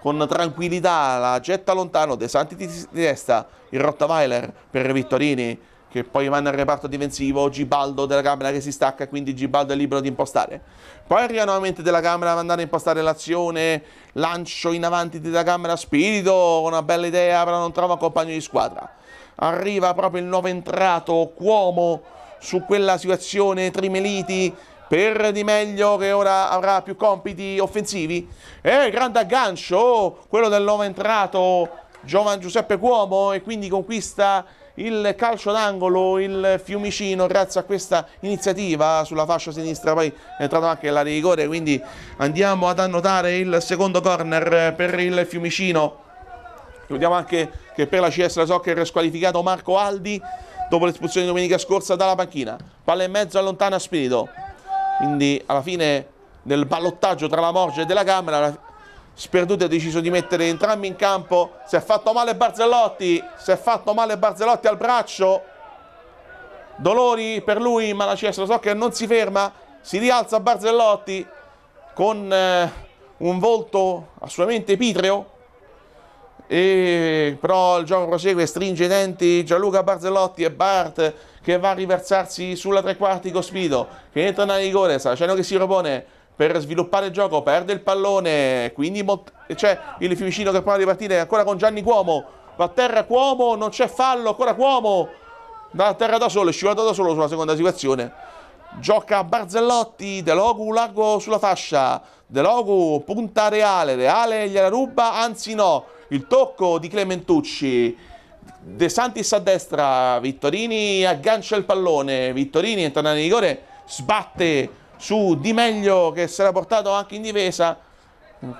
Speaker 1: con tranquillità, la getta lontano, De Santi di destra, il Rottweiler per Vittorini, che poi vanno al reparto difensivo, Gibaldo della Camera che si stacca, quindi Gibaldo è libero di impostare. Poi arriva nuovamente della Camera ad andare a impostare l'azione, lancio in avanti della Camera, Spirito, una bella idea, però non trova compagno di squadra. Arriva proprio il nuovo entrato, Cuomo, su quella situazione, Trimeliti, per Di Meglio che ora avrà più compiti offensivi. E grande aggancio, quello del nuovo entrato, Giovan Giuseppe Cuomo, e quindi conquista il calcio d'angolo, il Fiumicino grazie a questa iniziativa sulla fascia sinistra poi è entrato anche la rigore quindi andiamo ad annotare il secondo corner per il Fiumicino vediamo anche che per la CS la Soccer è squalificato Marco Aldi dopo l'espulsione di domenica scorsa dalla panchina palla in mezzo allontana Spirito quindi alla fine del ballottaggio tra la Morge e della Camera Sperduti ha deciso di mettere entrambi in campo, si è fatto male Barzellotti, si è fatto male Barzellotti al braccio, dolori per lui ma la CS lo so che non si ferma, si rialza Barzellotti con eh, un volto assolutamente pitreo, e però il gioco prosegue, stringe i denti Gianluca Barzellotti e Bart che va a riversarsi sulla tre quarti Cospido che entra nella rigore, Saraceno che si propone per sviluppare il gioco, perde il pallone, quindi c'è il Fiumicino che prova di partire ancora con Gianni Cuomo, va a terra Cuomo, non c'è fallo, ancora Cuomo, va a terra da solo, è scivolato da solo sulla seconda situazione, gioca Barzellotti, Delogu largo sulla fascia, Delogu punta Reale, Reale gliela ruba, anzi no, il tocco di Clementucci, De Santis a destra, Vittorini aggancia il pallone, Vittorini entra nel rigore, sbatte su Di Meglio che sarà portato anche in difesa,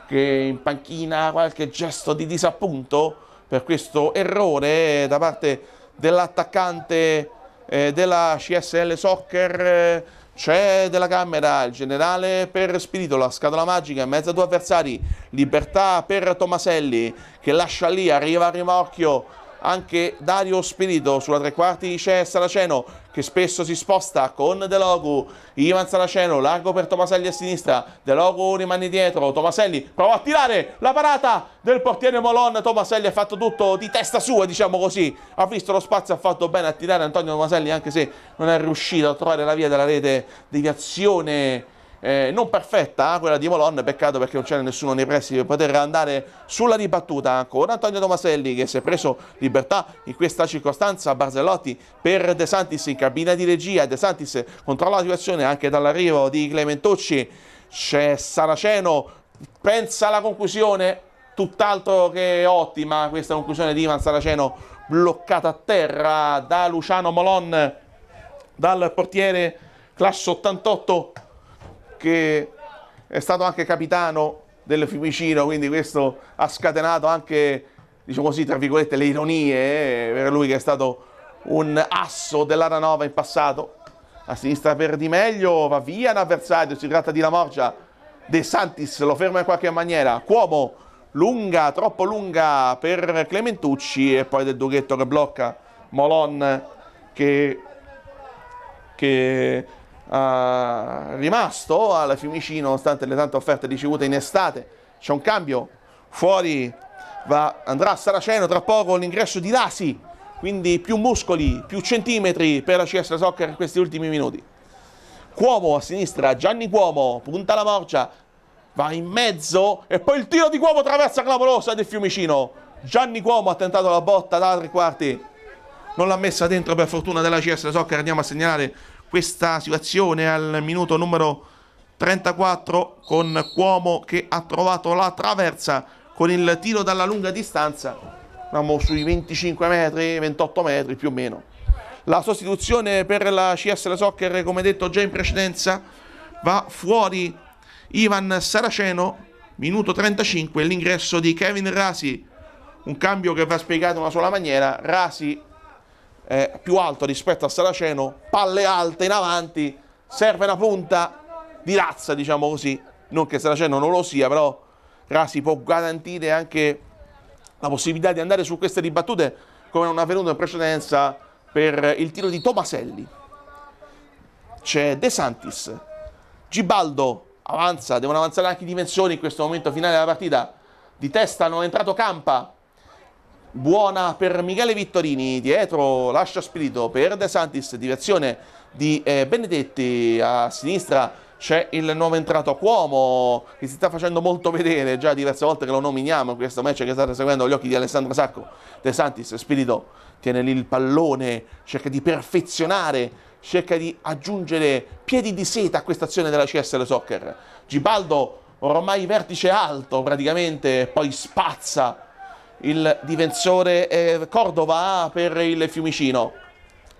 Speaker 1: che in panchina qualche gesto di disappunto per questo errore da parte dell'attaccante eh, della CSL Soccer. Eh, c'è cioè della Camera il generale per Spirito, la scatola magica in mezzo a due avversari, libertà per Tomaselli che lascia lì, arriva a rimorchio anche Dario Spirito sulla tre quarti c'è Saraceno che spesso si sposta con De Logu, Ivan Saraceno, largo per Tomaselli a sinistra, De Logu rimane dietro, Tomaselli prova a tirare la parata del portiere Molon, Tomaselli ha fatto tutto di testa sua, diciamo così, ha visto lo spazio, ha fatto bene a tirare Antonio Tomaselli anche se non è riuscito a trovare la via della rete, deviazione eh, non perfetta eh, quella di Molon, peccato perché non c'era nessuno nei pressi per poter andare sulla ribattuta ancora Antonio Tomaselli che si è preso libertà in questa circostanza Barzellotti per De Santis in cabina di regia De Santis controlla la situazione anche dall'arrivo di Clementocci c'è Saraceno pensa alla conclusione tutt'altro che ottima questa conclusione di Ivan Saraceno bloccata a terra da Luciano Molon dal portiere classe 88 che è stato anche capitano del Fiumicino, quindi questo ha scatenato anche, diciamo così, tra virgolette, le ironie eh, per lui che è stato un asso dell'Aranova in passato. A sinistra per Di Meglio, va via l'avversario, si tratta di La Morgia, De Santis lo ferma in qualche maniera, Cuomo lunga, troppo lunga per Clementucci e poi del Dughetto che blocca Molon che, che eh, rimasto alla Fiumicino nonostante le tante offerte ricevute in estate. C'è un cambio fuori, va, andrà a Saraceno tra poco l'ingresso di Lasi, quindi più muscoli, più centimetri per la CS Soccer in questi ultimi minuti. Cuomo a sinistra, Gianni Cuomo, punta la morgia, va in mezzo e poi il tiro di Cuomo traversa clamorosa del Fiumicino. Gianni Cuomo ha tentato la botta da tre quarti, non l'ha messa dentro per fortuna della CS Soccer, andiamo a segnalare questa situazione al minuto numero 34 con Cuomo che ha trovato la traversa con il tiro dalla lunga distanza, siamo sui 25 metri, 28 metri più o meno. La sostituzione per la CS Soccer, come detto già in precedenza, va fuori Ivan Saraceno, minuto 35, l'ingresso di Kevin Rasi, un cambio che va spiegato in una sola maniera, Rasi eh, più alto rispetto a Saraceno, palle alte in avanti, serve una punta di razza, diciamo così, non che Saraceno non lo sia, però Rasi può garantire anche la possibilità di andare su queste ribattute come non è avvenuto in precedenza per il tiro di Tomaselli. C'è De Santis, Gibaldo avanza, devono avanzare anche i dimensioni in questo momento finale della partita, di testa non è entrato Campa, buona per Michele Vittorini, dietro lascia spirito per De Santis, direzione di eh, Benedetti, a sinistra c'è il nuovo entrato Cuomo che si sta facendo molto vedere, già diverse volte che lo nominiamo in questo match che state seguendo gli occhi di Alessandro Sacco, De Santis, spirito tiene lì il pallone, cerca di perfezionare cerca di aggiungere piedi di seta a questa azione della CSL Soccer. Gibaldo ormai vertice alto praticamente, poi spazza il difensore eh, Cordova per il Fiumicino.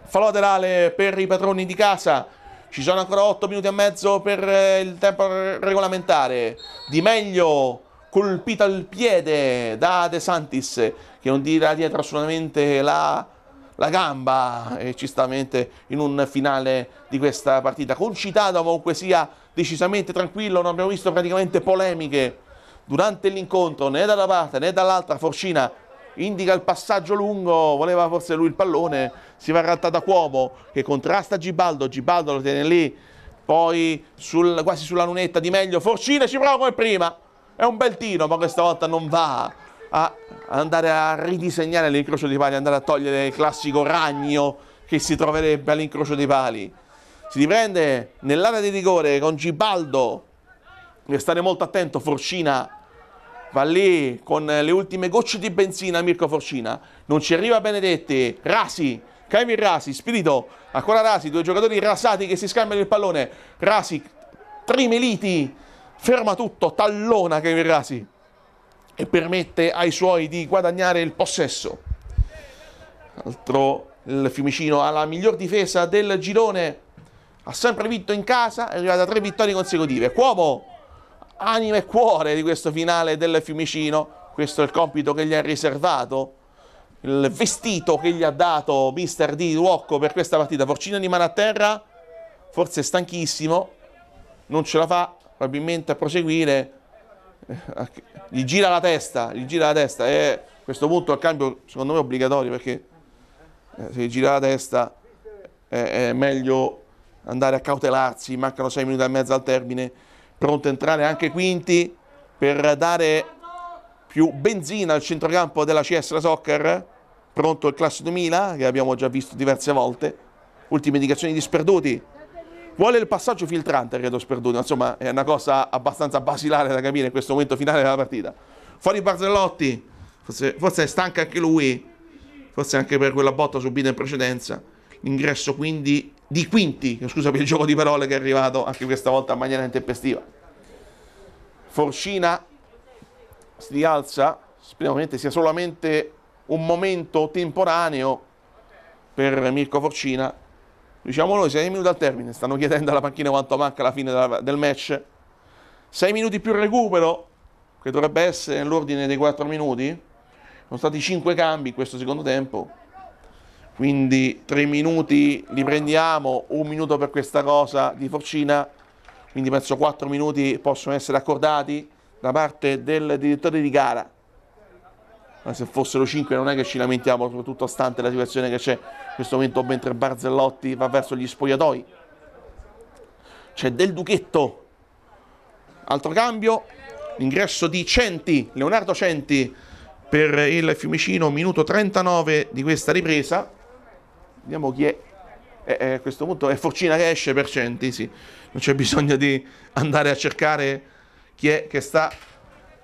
Speaker 1: Fallo laterale per i padroni di casa. Ci sono ancora 8 minuti e mezzo per eh, il tempo regolamentare. Di meglio colpito al piede da De Santis che non tira dietro assolutamente la, la gamba e ci sta mente in un finale di questa partita concitato comunque sia decisamente tranquillo non abbiamo visto praticamente polemiche durante l'incontro né da una parte né dall'altra Forcina indica il passaggio lungo, voleva forse lui il pallone, si va in da Cuomo che contrasta Gibaldo, Gibaldo lo tiene lì, poi sul, quasi sulla lunetta di meglio Forcina ci prova come prima, è un bel tiro ma questa volta non va a andare a ridisegnare l'incrocio dei pali, andare a togliere il classico ragno che si troverebbe all'incrocio dei pali. Si riprende nell'area di rigore con Gibaldo, deve stare molto attento Forcina va lì con eh, le ultime gocce di benzina Mirko Forcina, non ci arriva Benedetti, Rasi, Kevin Rasi, Spirito, ancora Rasi, due giocatori rasati che si scambiano il pallone, Rasi, Trimeliti, ferma tutto, tallona Kevin Rasi e permette ai suoi di guadagnare il possesso. Altro il Fiumicino ha la miglior difesa del girone, ha sempre vinto in casa, è arrivata a tre vittorie consecutive. Cuomo anima e cuore di questo finale del Fiumicino. Questo è il compito che gli ha riservato, il vestito che gli ha dato mister Di Ruocco per questa partita. Forcino mano a terra, forse stanchissimo, non ce la fa probabilmente a proseguire. Eh, gli gira la testa, gli gira la testa e a questo punto il cambio secondo me è obbligatorio perché eh, se gli gira la testa è meglio andare a cautelarsi, mancano 6 minuti e mezzo al termine pronto a entrare anche Quinti per dare più benzina al centrocampo della CS Soccer, pronto il Class 2000 che abbiamo già visto diverse volte, ultime indicazioni di Sperduti, vuole il passaggio filtrante credo Sperduti, insomma è una cosa abbastanza basilare da capire in questo momento finale della partita. Fuori Barzellotti, forse, forse è stanca anche lui, forse anche per quella botta subita in precedenza, l'ingresso quindi di Quinti, scusa per il gioco di parole che è arrivato anche questa volta in maniera intempestiva. Forcina si rialza, speriamo che sia solamente un momento temporaneo per Mirko Forcina. Diciamo noi, 6 minuti al termine, stanno chiedendo alla panchina quanto manca la fine del match. 6 minuti più recupero, che dovrebbe essere nell'ordine dei 4 minuti. Sono stati 5 cambi in questo secondo tempo quindi tre minuti li prendiamo, un minuto per questa cosa di Forcina, quindi penso quattro minuti possono essere accordati da parte del direttore di gara. Ma se fossero cinque non è che ci lamentiamo, soprattutto stante la situazione che c'è in questo momento mentre Barzellotti va verso gli spogliatoi. C'è Del Duchetto, altro cambio, ingresso di Centi, Leonardo Centi per il Fiumicino, minuto 39 di questa ripresa Vediamo chi è. Eh, eh a questo punto è eh, Forcina che esce per Centi, sì. Non c'è bisogno di andare a cercare chi è che sta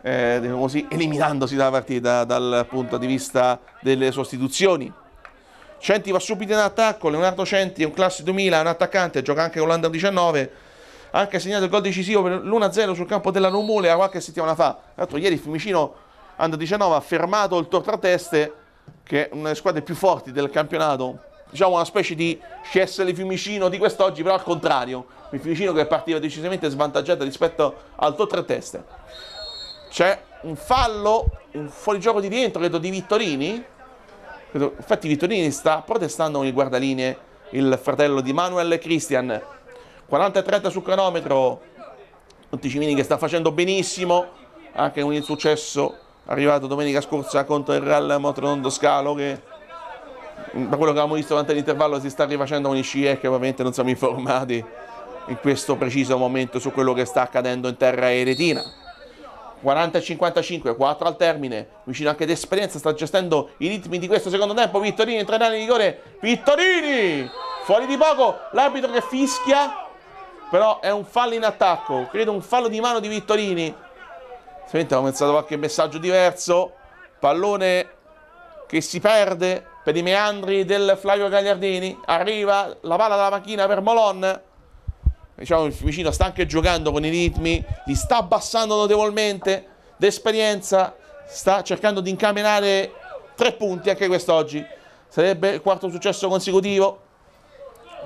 Speaker 1: eh, diciamo così, eliminandosi dalla partita dal punto di vista delle sostituzioni. Centi va subito in attacco, Leonardo Centi è un classico 2000, è un attaccante, gioca anche con l'Under 19, ha anche segnato il gol decisivo per l'1-0 sul campo della Numulea qualche settimana fa. Tra l'altro ieri Fiumicino Under 19 ha fermato il Tortrateste, che è una delle squadre più forti del campionato, diciamo una specie di CSL Fiumicino di quest'oggi, però al contrario, il Fiumicino che partiva decisamente svantaggiata rispetto al tuo tre teste. C'è un fallo, un fuorigioco di rientro, credo, di Vittorini. Credo, infatti Vittorini sta protestando con il guardaline, il fratello di Manuel Christian. 40-30 sul cronometro, Monticimini che sta facendo benissimo, anche con il successo arrivato domenica scorsa contro il Real Motorondo Scalo che da quello che avevamo visto durante l'intervallo si sta rifacendo con un ICE eh, che ovviamente non siamo informati in questo preciso momento su quello che sta accadendo in terra eretina. 40 e 55, 4 al termine, vicino anche d'esperienza, sta gestendo i ritmi di questo secondo tempo. Vittorini entra in area di rigore, Vittorini! Fuori di poco, l'arbitro che fischia, però è un fallo in attacco, credo un fallo di mano di Vittorini. Senti, ho pensato qualche messaggio diverso, pallone che si perde, per i meandri del Flavio Gagliardini, arriva la palla dalla panchina per Molon, diciamo il Fiumicino sta anche giocando con i ritmi, li sta abbassando notevolmente d'esperienza, sta cercando di incamminare tre punti anche quest'oggi, sarebbe il quarto successo consecutivo,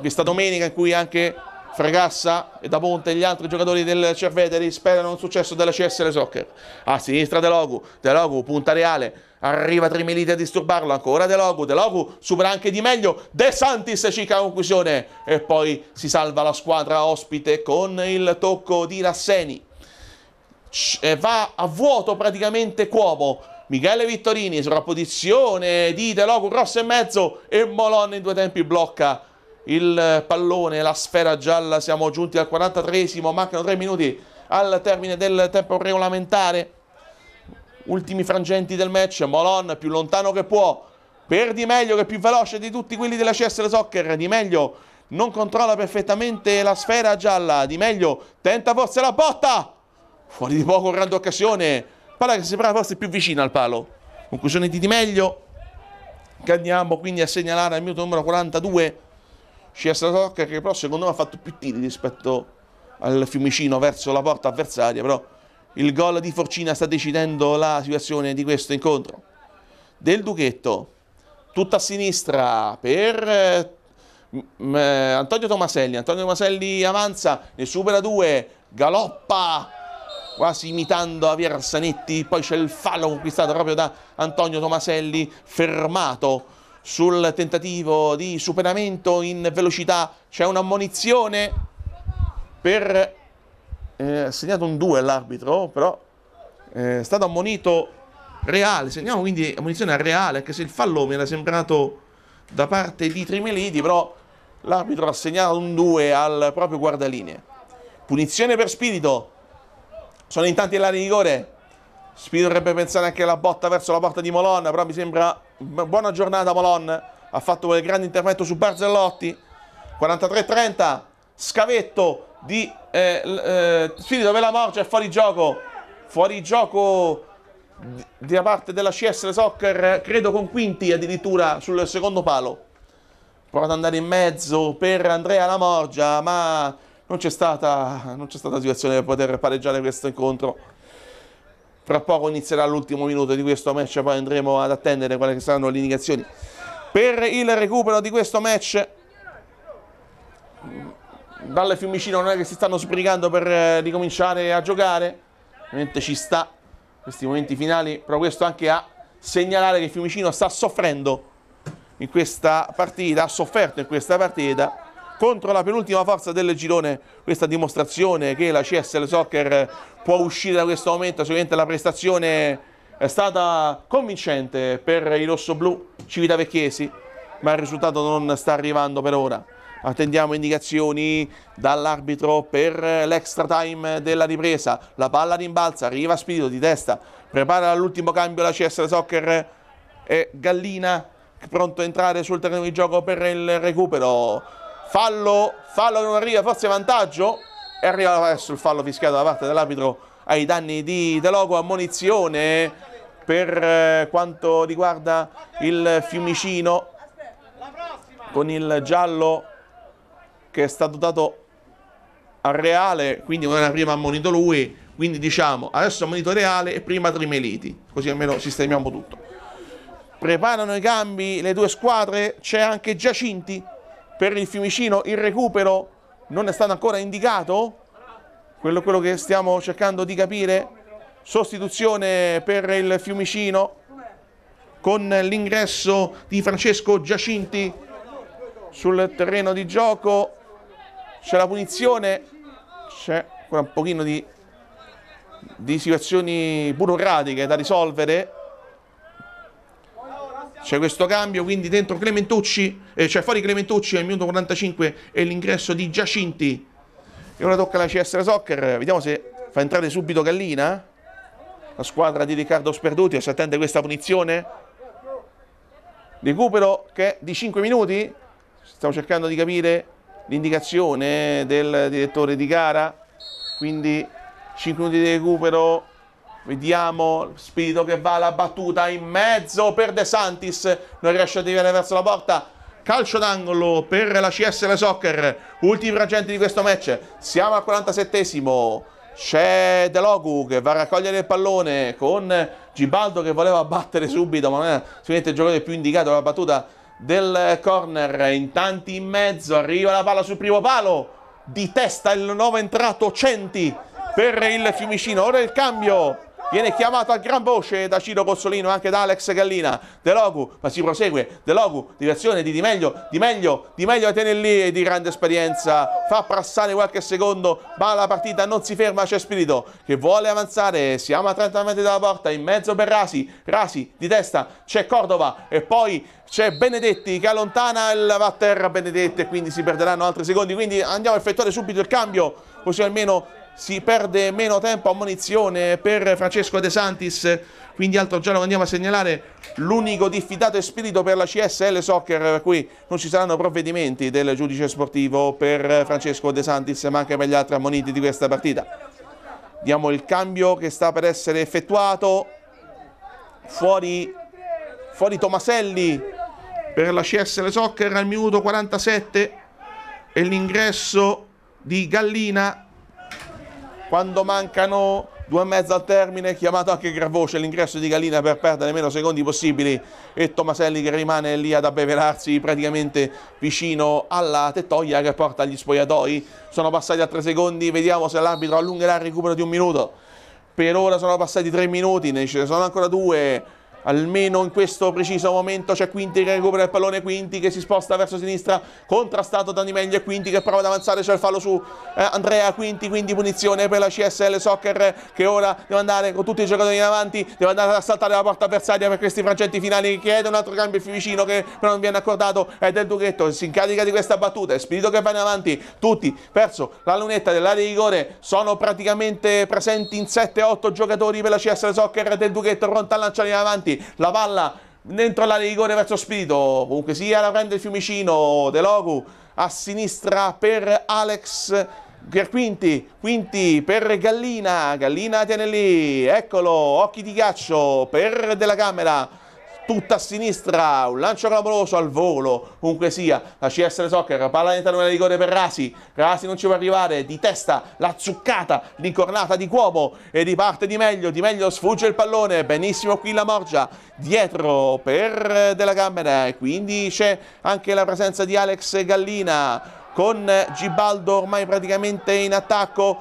Speaker 1: questa domenica in cui anche Fregassa e Da Ponte e gli altri giocatori del Cerveteri sperano un successo della CSL Soccer. A sinistra De Logu, De Logu punta reale, Arriva Trimilite a disturbarlo, ancora De Logu, De Logu supera anche di meglio, De Santis cica conclusione e poi si salva la squadra ospite con il tocco di Rasseni. E va a vuoto praticamente Cuomo, Michele Vittorini sulla posizione di De Logu, rosso e mezzo e Molon in due tempi blocca il pallone, la sfera gialla, siamo giunti al 43esimo, mancano tre minuti al termine del tempo regolamentare ultimi frangenti del match, Molon più lontano che può, per Di Meglio che è più veloce di tutti quelli della CSL Soccer, Di Meglio non controlla perfettamente la sfera gialla, Di Meglio tenta forse la botta, fuori di poco grande occasione, palla che sembrava forse più vicina al palo, conclusione di Di Meglio, che andiamo quindi a segnalare al minuto numero 42, CSL Soccer che però secondo me ha fatto più tiri rispetto al Fiumicino verso la porta avversaria, però il gol di Forcina sta decidendo la situazione di questo incontro. Del Duchetto, tutta a sinistra per eh, eh, Antonio Tomaselli. Antonio Tomaselli avanza, ne supera due, galoppa quasi imitando Javier Sanetti, poi c'è il fallo conquistato proprio da Antonio Tomaselli, fermato sul tentativo di superamento in velocità, c'è un'ammonizione per eh, ha segnato un 2 all'arbitro, però eh, è stato ammonito Reale, segniamo quindi ammonizione a Reale, anche se il fallo mi era sembrato da parte di Trimeliti, però l'arbitro ha segnato un 2 al proprio guardalinee. Punizione per Spirito, sono in tanti l'area di rigore, Spirito dovrebbe pensare anche alla botta verso la porta di Molon, però mi sembra buona giornata Molon, ha fatto quel grande intervento su Barzellotti, 43-30, scavetto di eh, eh, Spirito Velamorgia è fuori gioco, fuori gioco da parte della CS Soccer, credo con Quinti addirittura sul secondo palo. Prova ad andare in mezzo per Andrea la morgia, ma non c'è stata, non c'è stata situazione per poter pareggiare questo incontro. Fra poco inizierà l'ultimo minuto di questo match, poi andremo ad attendere quelle che saranno le indicazioni per il recupero di questo match. Dalla Fiumicino non è che si stanno sbrigando per eh, ricominciare a giocare, ovviamente ci sta questi momenti finali, però questo anche a segnalare che Fiumicino sta soffrendo in questa partita, ha sofferto in questa partita contro la penultima forza del girone, questa dimostrazione che la CSL Soccer può uscire da questo momento, sicuramente la prestazione è stata convincente per i rossoblù civitavecchesi, ma il risultato non sta arrivando per ora attendiamo indicazioni dall'arbitro per l'extra time della ripresa, la palla rimbalza, arriva Spirito di testa, prepara l'ultimo cambio la CS Soccer e Gallina pronto a entrare sul terreno di gioco per il recupero, fallo, fallo non arriva, forse vantaggio e arriva adesso il fallo fischiato da parte dell'arbitro ai danni di De Logo, ammonizione per eh, quanto riguarda il Fiumicino con il giallo che è stato dato al Reale, quindi non era prima ammonito lui, quindi diciamo adesso ammonito Reale e prima Trimeliti, così almeno sistemiamo tutto. Preparano i cambi le due squadre, c'è anche Giacinti per il Fiumicino, il recupero non è stato ancora indicato, quello, quello che stiamo cercando di capire, sostituzione per il Fiumicino con l'ingresso di Francesco Giacinti sul terreno di gioco c'è la punizione, c'è ancora un pochino di, di situazioni burocratiche da risolvere. C'è questo cambio, quindi dentro Clementucci, eh, cioè fuori Clementucci al minuto 45 e l'ingresso di Giacinti. E ora tocca alla CS Soccer, vediamo se fa entrare subito Gallina. La squadra di Riccardo Sperduti si attende questa punizione. Recupero che è di 5 minuti. Stiamo cercando di capire l'indicazione del direttore di gara, quindi 5 minuti di recupero, vediamo Spirito che va alla battuta in mezzo per De Santis, non riesce a arrivare verso la porta, calcio d'angolo per la CSL Soccer, ultimi fragenti di questo match, siamo al 47esimo, c'è De Delogu che va a raccogliere il pallone con Gibaldo che voleva battere subito, ma non è sicuramente il giocatore più indicato alla battuta del corner, in tanti in mezzo, arriva la palla sul primo palo, di testa il nuovo entrato Centi per il Fiumicino, ora il cambio Viene chiamato a gran voce da Ciro Cozzolino, anche da Alex Gallina. De Logu, ma si prosegue. De Logu, direzione di Di Meglio, Di Meglio, Di Meglio Tenelli di grande esperienza. Fa passare qualche secondo, ma la partita non si ferma. C'è Spirito che vuole avanzare. Siamo a 30 metri dalla porta, in mezzo per Rasi. Rasi di testa, c'è Cordova e poi c'è Benedetti che allontana il va Benedetti e quindi si perderanno altri secondi. Quindi andiamo a effettuare subito il cambio, così almeno si perde meno tempo a munizione per Francesco De Santis, quindi altro giorno andiamo a segnalare l'unico diffidato spirito per la CSL Soccer, per cui non ci saranno provvedimenti del giudice sportivo per Francesco De Santis, ma anche per gli altri ammoniti di questa partita. Diamo il cambio che sta per essere effettuato, fuori, fuori Tomaselli per la CSL Soccer al minuto 47 e l'ingresso di Gallina quando mancano due e mezzo al termine, chiamato anche Gravoce, l'ingresso di Galina per perdere meno secondi possibili e Tomaselli che rimane lì ad abbeverarsi praticamente vicino alla tettoia che porta agli spogliatoi. Sono passati a tre secondi, vediamo se l'arbitro allungherà il recupero di un minuto. Per ora sono passati tre minuti, ne ce ne sono ancora due almeno in questo preciso momento c'è Quinti che recupera il pallone, Quinti che si sposta verso sinistra, contrastato da e Quinti che prova ad avanzare, c'è il fallo su eh, Andrea Quinti, quindi punizione per la CSL Soccer che ora deve andare con tutti i giocatori in avanti, deve andare a saltare la porta avversaria per questi frangenti finali chiede un altro cambio più vicino che però non viene accordato è del Dughetto, si incarica di questa battuta, è Spirito che va in avanti, tutti verso la lunetta dell'area di rigore, sono praticamente presenti in 7-8 giocatori per la CSL Soccer del Duchetto pronta a lanciare in avanti, la palla dentro l'area di rigore verso Spirito, comunque sia la prende il Fiumicino, De Logu a sinistra per Alex per Quinti, Quinti per Gallina, Gallina tiene lì, eccolo, occhi di ghiaccio per Della Camera, tutta a sinistra, un lancio clamoroso al volo, comunque sia, la CS Soccer, palla in di rigore per Rasi, Rasi non ci può arrivare, di testa, la zuccata, l'incornata di Cuomo e di parte di Meglio, di Meglio sfugge il pallone, benissimo qui la Morgia, dietro per Della Camera e quindi c'è anche la presenza di Alex Gallina con Gibaldo ormai praticamente in attacco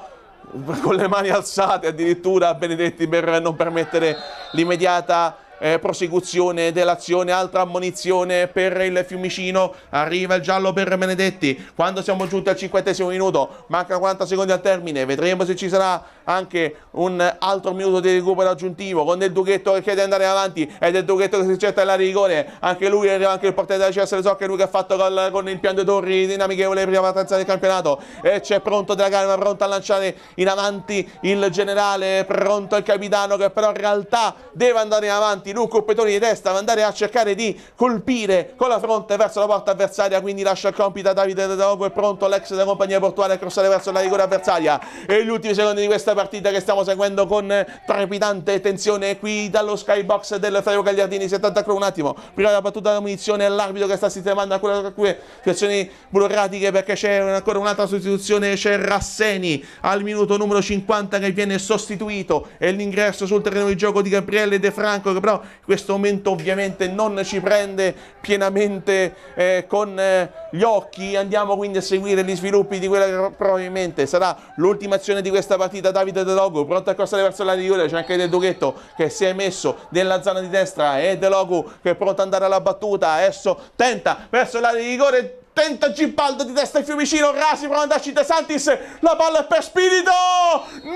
Speaker 1: con le mani alzate addirittura Benedetti per non permettere l'immediata eh, prosecuzione dell'azione, altra ammonizione per il Fiumicino, arriva il giallo per Benedetti, quando siamo giunti al cinquantesimo minuto, manca 40 secondi al termine, vedremo se ci sarà anche un altro minuto di recupero aggiuntivo con del Dughetto che chiede di andare avanti ed è il Dughetto che si getta all'area di rigore, anche lui arriva anche il portiere della CS Resocca, lui che ha fatto gol con il piano Torri dinamichevole prima partenza del campionato e c'è pronto della gara, pronto a lanciare in avanti il generale, pronto il capitano che però in realtà deve andare avanti avanti, lui colpettoni di testa va andare a cercare di colpire con la fronte verso la porta avversaria, quindi lascia il compito a Davide De Dogo, è pronto l'ex della compagnia portuale a crossare verso la rigore avversaria e gli ultimi secondi di questa partita che stiamo seguendo con trepidante tensione qui dallo skybox del Ferro Gagliardini, 70 un attimo, prima della battuta della munizione all'arbitro che sta sistemando alcune situazioni burocratiche perché c'è ancora un'altra sostituzione, c'è Rasseni al minuto numero 50 che viene sostituito e l'ingresso sul terreno di gioco di Gabriele De Franco che però questo momento ovviamente non ci prende pienamente eh, con eh, gli occhi, andiamo quindi a seguire gli sviluppi di quella che probabilmente sarà l'ultima azione di questa partita, Davide De Logu pronto a crossare verso l'area di Julia, c'è anche del Duchetto che si è messo nella zona di destra e De Logu che è pronto ad andare alla battuta, adesso tenta verso l'area di rigore tenta Gibaldo di testa in Fiumicino, Rasi prova ad andarci De Santis, la palla è per Spirito,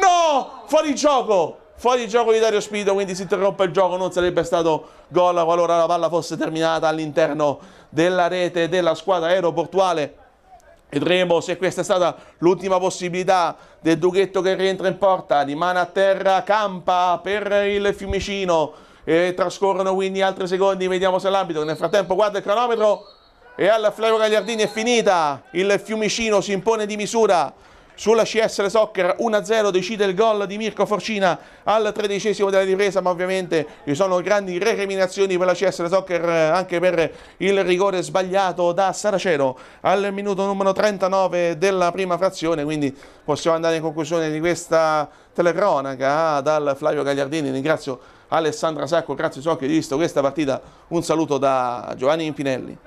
Speaker 1: no, fuori gioco, Fuori gioco di Dario Spito, quindi si interrompe il gioco, non sarebbe stato gol qualora la palla fosse terminata all'interno della rete della squadra aeroportuale. Vedremo se questa è stata l'ultima possibilità del Dughetto che rientra in porta, rimane a terra, campa per il Fiumicino e trascorrono quindi altri secondi, vediamo se l'ambito, nel frattempo guarda il cronometro e al Flavio Gagliardini è finita, il Fiumicino si impone di misura sulla CSL Soccer 1-0 decide il gol di Mirko Forcina al tredicesimo della ripresa, ma ovviamente ci sono grandi recriminazioni per la CSL Soccer eh, anche per il rigore sbagliato da Saraceno al minuto numero 39 della prima frazione, quindi possiamo andare in conclusione di questa telecronaca ah, dal Flavio Gagliardini. Ringrazio Alessandra Sacco, grazie so che hai visto questa partita. Un saluto da Giovanni Impinelli.